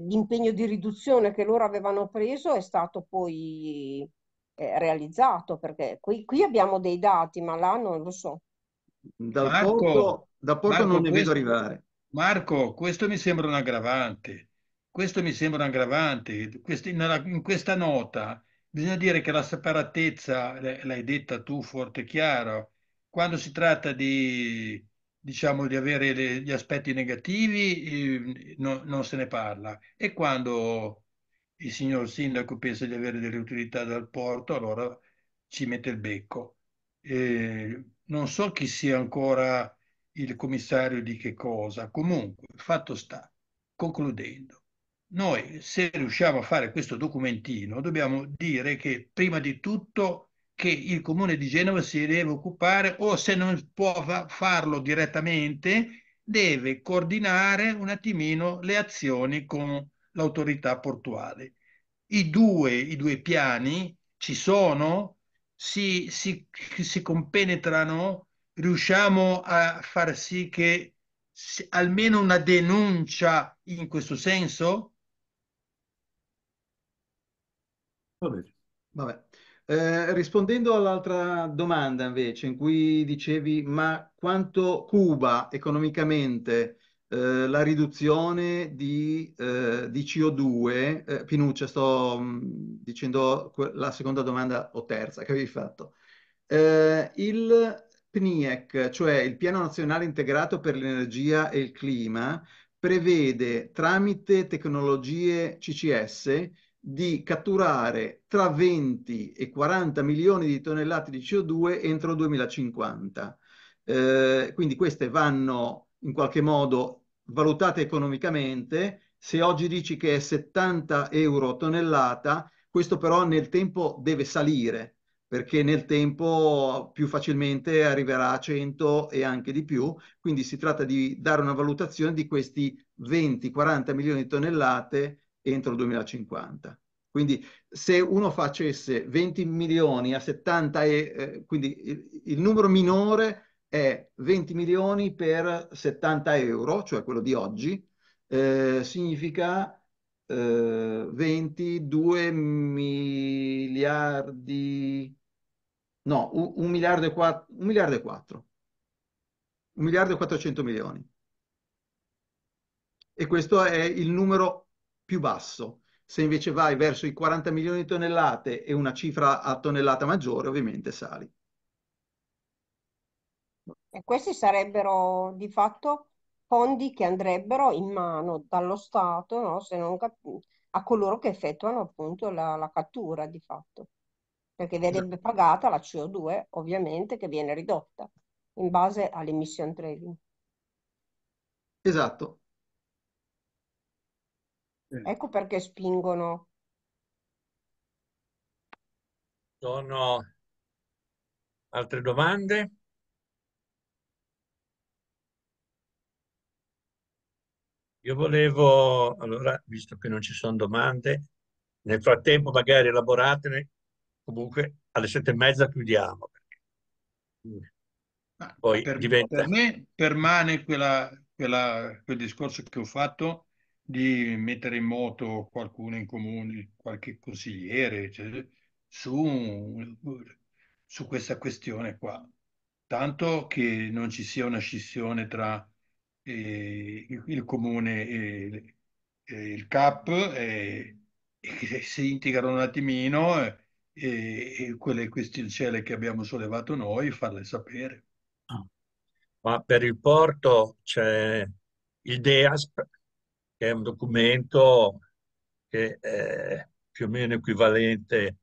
l'impegno di riduzione che loro avevano preso è stato poi eh, realizzato, perché qui, qui, abbiamo dei dati, ma là non lo so. Da Marco, Porto, da Porto Marco, non ne questo, vedo arrivare. Marco, questo mi sembra un aggravante. Questo mi sembra un aggravante. Questi, in questa nota bisogna dire che la separatezza, l'hai detta tu forte e chiaro, quando si tratta di diciamo di avere le, gli aspetti negativi eh, no, non se ne parla e quando il signor sindaco pensa di avere delle utilità dal porto, allora ci mette il becco. Eh, non so chi sia ancora il commissario di che cosa, comunque il fatto sta, concludendo, noi se riusciamo a fare questo documentino dobbiamo dire che prima di tutto che il comune di Genova si deve occupare o se non può farlo direttamente deve coordinare un attimino le azioni con l'autorità portuale. I due, i due piani ci sono, si, si, si compenetrano, riusciamo a far sì che almeno una denuncia in questo senso? Vabbè. Vabbè. Eh, rispondendo all'altra domanda invece, in cui dicevi ma quanto Cuba economicamente eh, la riduzione di, eh, di CO2, eh, Pinuccia sto mh, mm, dicendo la seconda domanda o terza che avevi fatto, eh, il PNIEC, cioè il Piano Nazionale Integrato per l'Energia e il Clima, prevede tramite tecnologie CCS di catturare tra 20 e 40 milioni di tonnellate di CO2 entro il 2050. Eh, quindi queste vanno in qualche modo valutate economicamente, se oggi dici che è 70 euro tonnellata, questo però nel tempo deve salire, perché nel tempo più facilmente arriverà a 100 e anche di più, quindi si tratta di dare una valutazione di questi 20-40 milioni di tonnellate entro il 2050. Quindi se uno facesse 20 milioni a 70, e, eh, quindi il, il numero minore è 20 milioni per 70 euro, cioè quello di oggi, eh, significa eh, 22 miliardi, no, 1 miliardo, e 4, 1 miliardo e 4, 1 miliardo e 400 milioni. E questo è il numero più basso. Se invece vai verso i 40 milioni di tonnellate e una cifra a tonnellata maggiore, ovviamente sali. E questi sarebbero di fatto fondi che andrebbero in mano dallo Stato no? a coloro che effettuano appunto la, la cattura di fatto, perché verrebbe pagata la CO2 ovviamente che viene ridotta in base all'emission trading. Esatto. Ecco perché spingono. Sono altre domande? Io volevo, allora, visto che non ci sono domande, nel frattempo magari elaboratene, comunque alle sette e mezza chiudiamo. Poi per, diventa... per me permane quella, quella, quel discorso che ho fatto di mettere in moto qualcuno in comune, qualche consigliere, cioè, su, su questa questione qua. Tanto che non ci sia una scissione tra eh, il comune e, e il CAP e, si integrano un attimino e, e quelle questioni che abbiamo sollevato noi farle sapere. Ah. Ma per il porto c'è il DEASP, che è un documento che è più o meno equivalente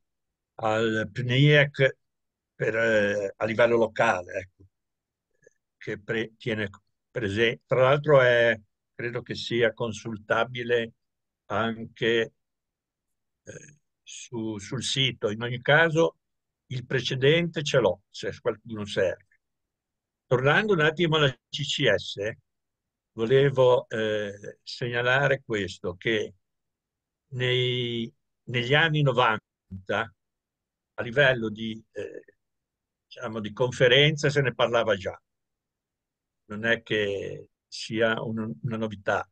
al PNIEC per, eh, a livello locale, ecco, che pre- tiene esempio, tra l'altro è, credo che sia consultabile anche eh, su, sul sito. In ogni caso il precedente ce l'ho, se qualcuno serve. Tornando un attimo alla CCS, volevo eh, segnalare questo, che nei, negli anni 90 a livello di, eh, diciamo, di conferenza se ne parlava già non è che sia un, una novità.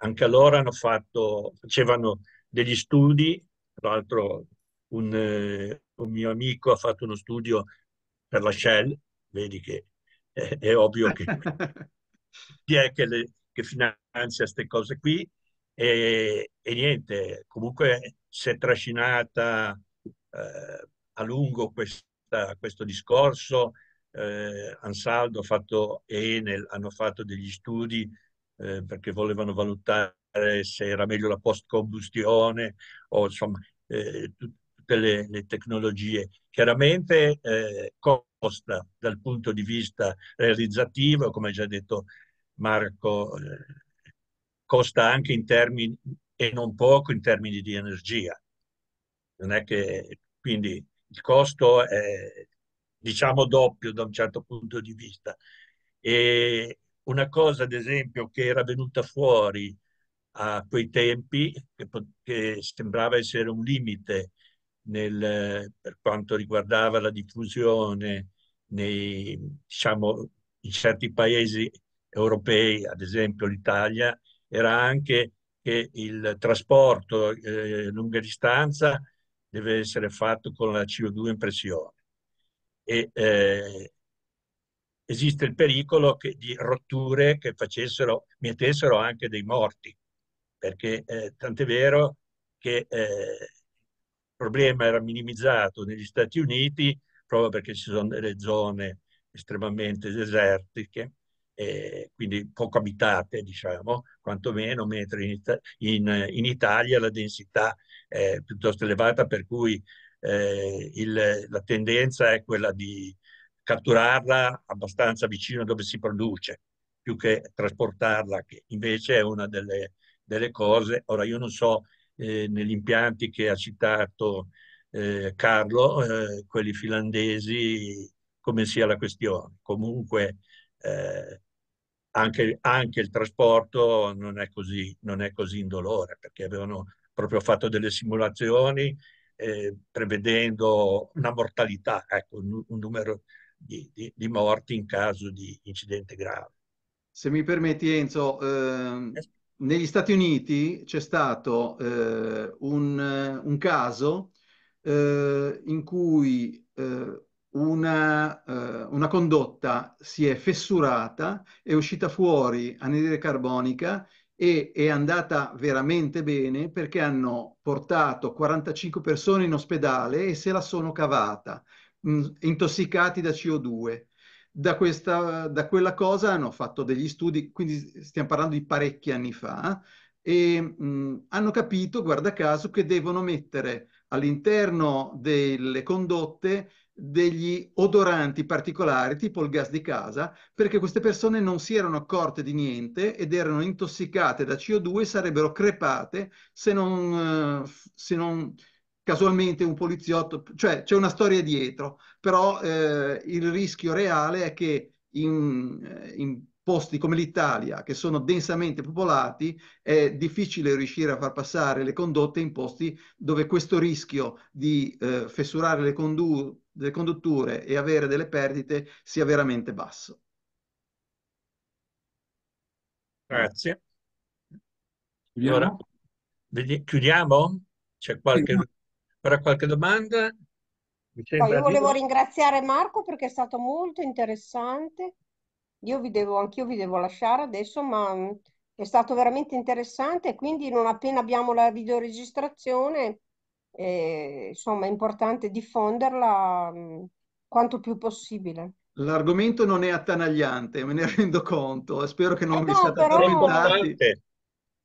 Anche loro fatto, facevano degli studi, tra l'altro un, eh, un, mio amico ha fatto uno studio per la Shell, vedi che è, è ovvio che <laughs> chi è che, le, che finanzia queste cose qui e, e, niente, comunque si è trascinata eh, a lungo questa, questo discorso, eh, Ansaldo fatto, e Enel hanno fatto degli studi eh, perché volevano valutare se era meglio la post-combustione o insomma eh, tutte le, le, tecnologie. Chiaramente eh, costa dal punto di vista realizzativo, come già detto Marco, eh, costa anche in termini e non poco in termini di energia. Non è che quindi il costo è diciamo doppio da un certo punto di vista. E una cosa, ad esempio, che era venuta fuori a quei tempi, che, che sembrava essere un limite nel, per quanto riguardava la diffusione nei, diciamo, in certi paesi europei, ad esempio l'Italia, era anche che il trasporto eh, lunga distanza deve essere fatto con la CO2 in pressione e eh, esiste il pericolo che, di rotture che facessero, mettessero anche dei morti, perché eh, tant'è vero che eh, il problema era minimizzato negli Stati Uniti proprio perché ci sono delle zone estremamente desertiche, eh, quindi poco abitate, diciamo, quantomeno, mentre in, in, in Italia la densità è piuttosto elevata, per cui eh, il, la tendenza è quella di catturarla abbastanza vicino dove si produce, più che trasportarla, che invece è una delle, delle cose. Ora io non so eh, negli impianti che ha citato eh, Carlo, eh, quelli finlandesi, come sia la questione. Comunque eh, anche, anche, il trasporto non è, così, non è così indolore, perché avevano proprio fatto delle simulazioni eh, prevedendo una mortalità, ecco, un, un numero di, di, di, morti in caso di incidente grave. Se mi permetti Enzo, eh, negli Stati Uniti c'è stato eh, un, un, caso eh, in cui eh, una, eh, una, condotta si è fessurata, è uscita fuori anidride carbonica e è andata veramente bene perché hanno portato 45 persone in ospedale e se la sono cavata, mh, mm, intossicati da CO2. Da, questa, da quella cosa hanno fatto degli studi, quindi stiamo parlando di parecchi anni fa, e mh, mm, hanno capito, guarda caso, che devono mettere all'interno delle condotte degli odoranti particolari, tipo il gas di casa, perché queste persone non si erano accorte di niente ed erano intossicate da CO2 e sarebbero crepate se non, eh, se non casualmente un poliziotto, cioè c'è una storia dietro, però eh, il rischio reale è che in, eh, in posti come l'Italia, che sono densamente popolati, è difficile riuscire a far passare le condotte in posti dove questo rischio di eh, fessurare le condotte delle condutture e avere delle perdite sia veramente basso. Grazie. Allora, chiudiamo? C'è qualche, ancora qualche domanda? io volevo ringraziare Marco perché è stato molto interessante. Io vi devo, anch'io vi devo lasciare adesso, ma mm, è stato veramente interessante. Quindi non appena abbiamo la videoregistrazione e, insomma è importante diffonderla mh, mm, quanto più possibile. L'argomento non è attanagliante, me ne <laughs> rendo conto, spero che non eh vi no, state però... addormentati.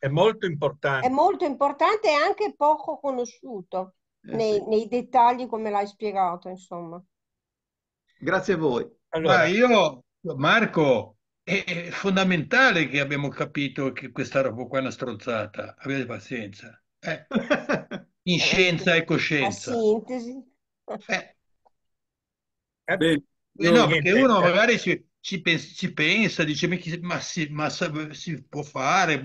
È molto importante. È molto importante e anche poco conosciuto eh, nei, sì. nei, dettagli come l'hai spiegato, insomma. Grazie a voi. Allora, Ma ah, io, Marco, è fondamentale che abbiamo capito che questa roba qua è una strozzata. Avete pazienza. Eh. <laughs> in eh, scienza e coscienza. La sintesi. Eh. Eh beh, eh, no, perché uno eh. magari ci, ci, pensa, ci pensa, dice ma si, ma si, può fare.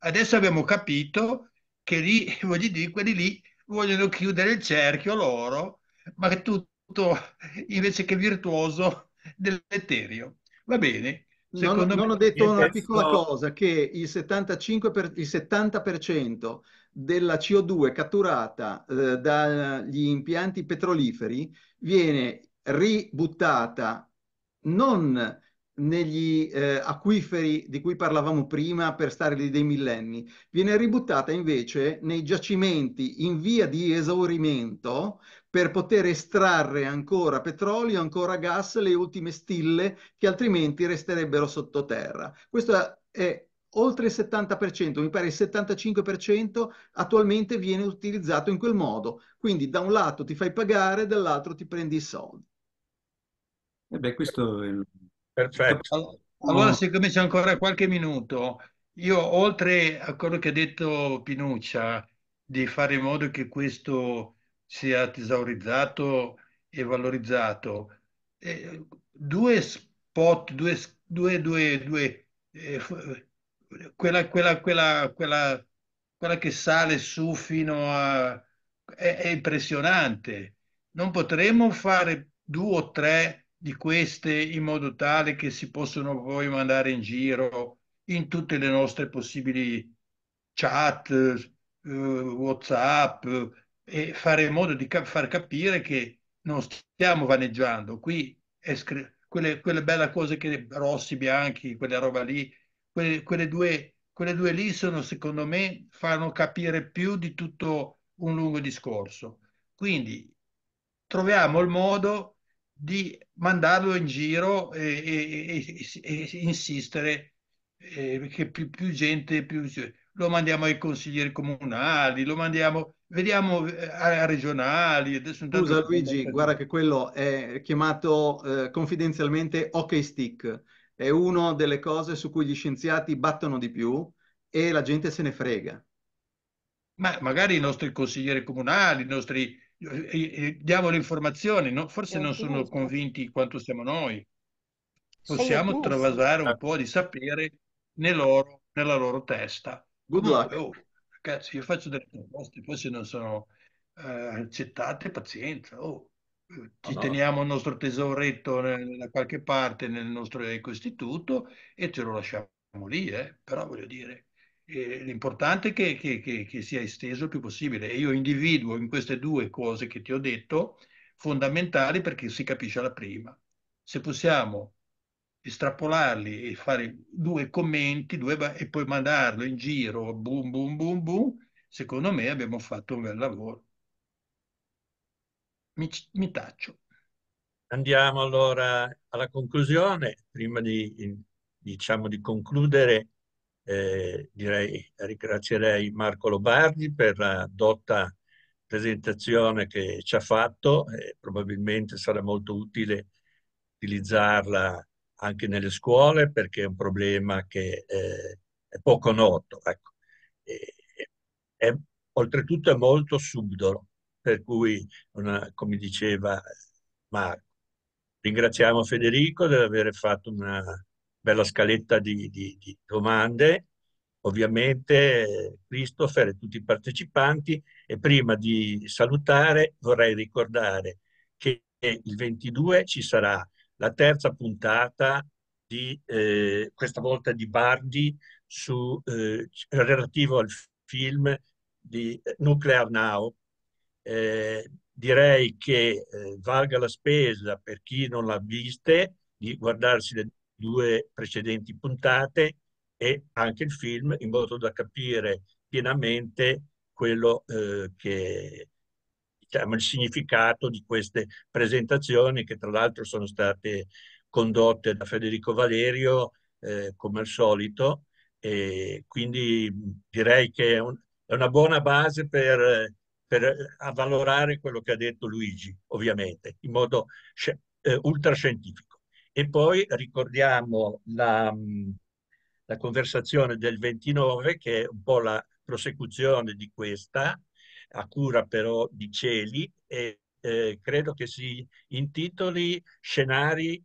Adesso abbiamo capito che lì, <laughs> voglio dire, quelli lì vogliono chiudere il cerchio loro, ma è tutto <laughs> invece che virtuoso dell'eterio. Va bene, non, non, ho detto una piccola cosa, che il, 75 per, il 70% della CO2 catturata eh, dagli impianti petroliferi viene ributtata non negli eh, acquiferi di cui parlavamo prima per stare lì dei millenni, viene ributtata invece nei giacimenti in via di esaurimento per poter estrarre ancora petrolio, ancora gas, le ultime stille che altrimenti resterebbero sottoterra. Questo è oltre il 70%, mi pare il 75% attualmente viene utilizzato in quel modo. Quindi da un lato ti fai pagare, dall'altro ti prendi i soldi. E eh beh, questo è Perfetto. Allora, se comincia ancora qualche minuto, io oltre a quello che ha detto Pinuccia, di fare in modo che questo sia tesaurizzato e valorizzato, eh, due spot, due, due, due, due eh, quella, quella, quella, quella, quella che sale su fino a... è, è impressionante. Non potremmo fare due o tre di queste in modo tale che si possono poi mandare in giro in tutte le nostre possibili chat, eh, Whatsapp e fare in modo di cap- far capire che non stiamo vaneggiando. Qui è scr- quelle, quelle belle cose che rossi, bianchi, quella roba lì, quelle, quelle, due, quelle due lì sono secondo me fanno capire più di tutto un lungo discorso. Quindi troviamo il modo di mandarlo in giro e, e, e, e insistere eh, che più, più, gente, più lo mandiamo ai consiglieri comunali, lo mandiamo, vediamo a, eh, a regionali. Adesso Scusa Luigi, guarda che quello è chiamato eh, confidenzialmente OK stick, è una delle cose su cui gli scienziati battono di più e la gente se ne frega. Ma magari i nostri consiglieri comunali, i nostri diamo l'informazione, no? forse non sono convinti quanto siamo noi. Possiamo travasare un po' di sapere nel loro, nella loro testa. Good luck. Oh, ragazzi, io faccio delle proposte, poi se non sono eh, accettate, pazienza. Oh, eh, ci no. teniamo il nostro tesoretto da qualche parte nel nostro ecoistituto e ce lo lasciamo lì, eh? però voglio dire, eh, l'importante è che, che, che, che, sia esteso il più possibile e io individuo in queste due cose che ti ho detto fondamentali perché si capisce la prima. Se possiamo estrapolarli e fare due commenti due, e poi mandarlo in giro, boom, boom, boom, boom, secondo me abbiamo fatto un bel lavoro. mi, mi taccio. Andiamo allora alla conclusione, prima di, diciamo, di concludere eh, direi ringrazierei Marco Lobardi per la dotta presentazione che ci ha fatto e probabilmente sarà molto utile utilizzarla anche nelle scuole perché è un problema che eh, è poco noto. Ecco. E, è, oltretutto è molto subdolo, per cui, una, come diceva Marco, ringraziamo Federico per aver fatto una per la scaletta di, di, di domande, ovviamente Christopher e tutti i partecipanti e prima di salutare vorrei ricordare che il 22 ci sarà la terza puntata di, eh, questa volta di Bardi su, eh, relativo al film di eh, Nuclear Now. Eh, direi che eh, valga la spesa per chi non l'ha vista di guardarsi le due precedenti puntate e anche il film in modo da capire pienamente quello eh, che diciamo il significato di queste presentazioni che tra l'altro sono state condotte da Federico Valerio eh, come al solito e quindi direi che è, un, è una buona base per, per, avvalorare quello che ha detto Luigi ovviamente in modo eh, ultra e poi ricordiamo la, la conversazione del 29, che è un po' la prosecuzione di questa, a cura però di Celi, e eh, credo che si intitoli Scenari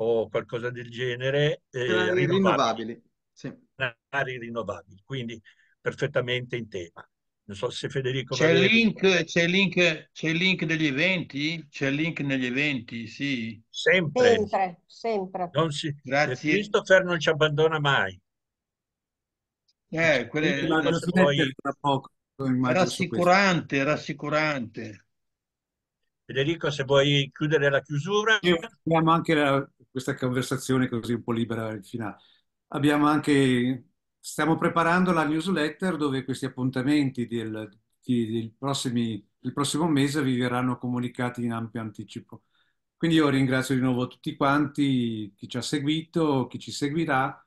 o qualcosa del genere. Eh, rinnovabili. rinnovabili. Sì. Scenari rinnovabili, quindi perfettamente in tema. Non so se Federico... C'è il link, c'è, link, link degli eventi? C'è il link negli eventi, sì. Sempre. Sempre, sempre. Non si, Grazie. Christopher non ci abbandona mai. Eh, quelle, sì, la, poi... poco, rassicurante, rassicurante. Federico, se vuoi chiudere la chiusura. Abbiamo anche la, questa conversazione così un po' libera al finale. Abbiamo anche stiamo preparando la newsletter dove questi appuntamenti del, di, del, prossimi, del prossimo mese vi verranno comunicati in ampio anticipo. Quindi io ringrazio di nuovo tutti quanti, chi ci ha seguito, chi ci seguirà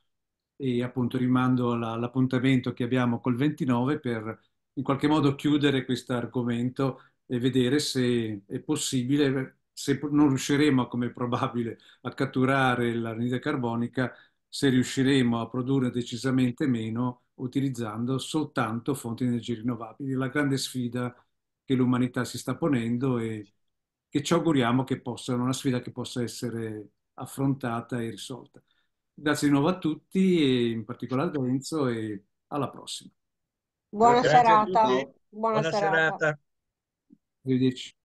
e appunto rimando l'appuntamento che abbiamo col 29 per in qualche modo chiudere questo argomento e vedere se è possibile, se non riusciremo come è probabile a catturare l'anidride carbonica, se riusciremo a produrre decisamente meno utilizzando soltanto fonti di energie rinnovabili. La grande sfida che l'umanità si sta ponendo e che ci auguriamo che possa, una sfida che possa essere affrontata e risolta. Grazie di nuovo a tutti e in particolare a Lorenzo e alla prossima. Buona Grazie serata. Buona, Buona serata. serata. Arrivederci.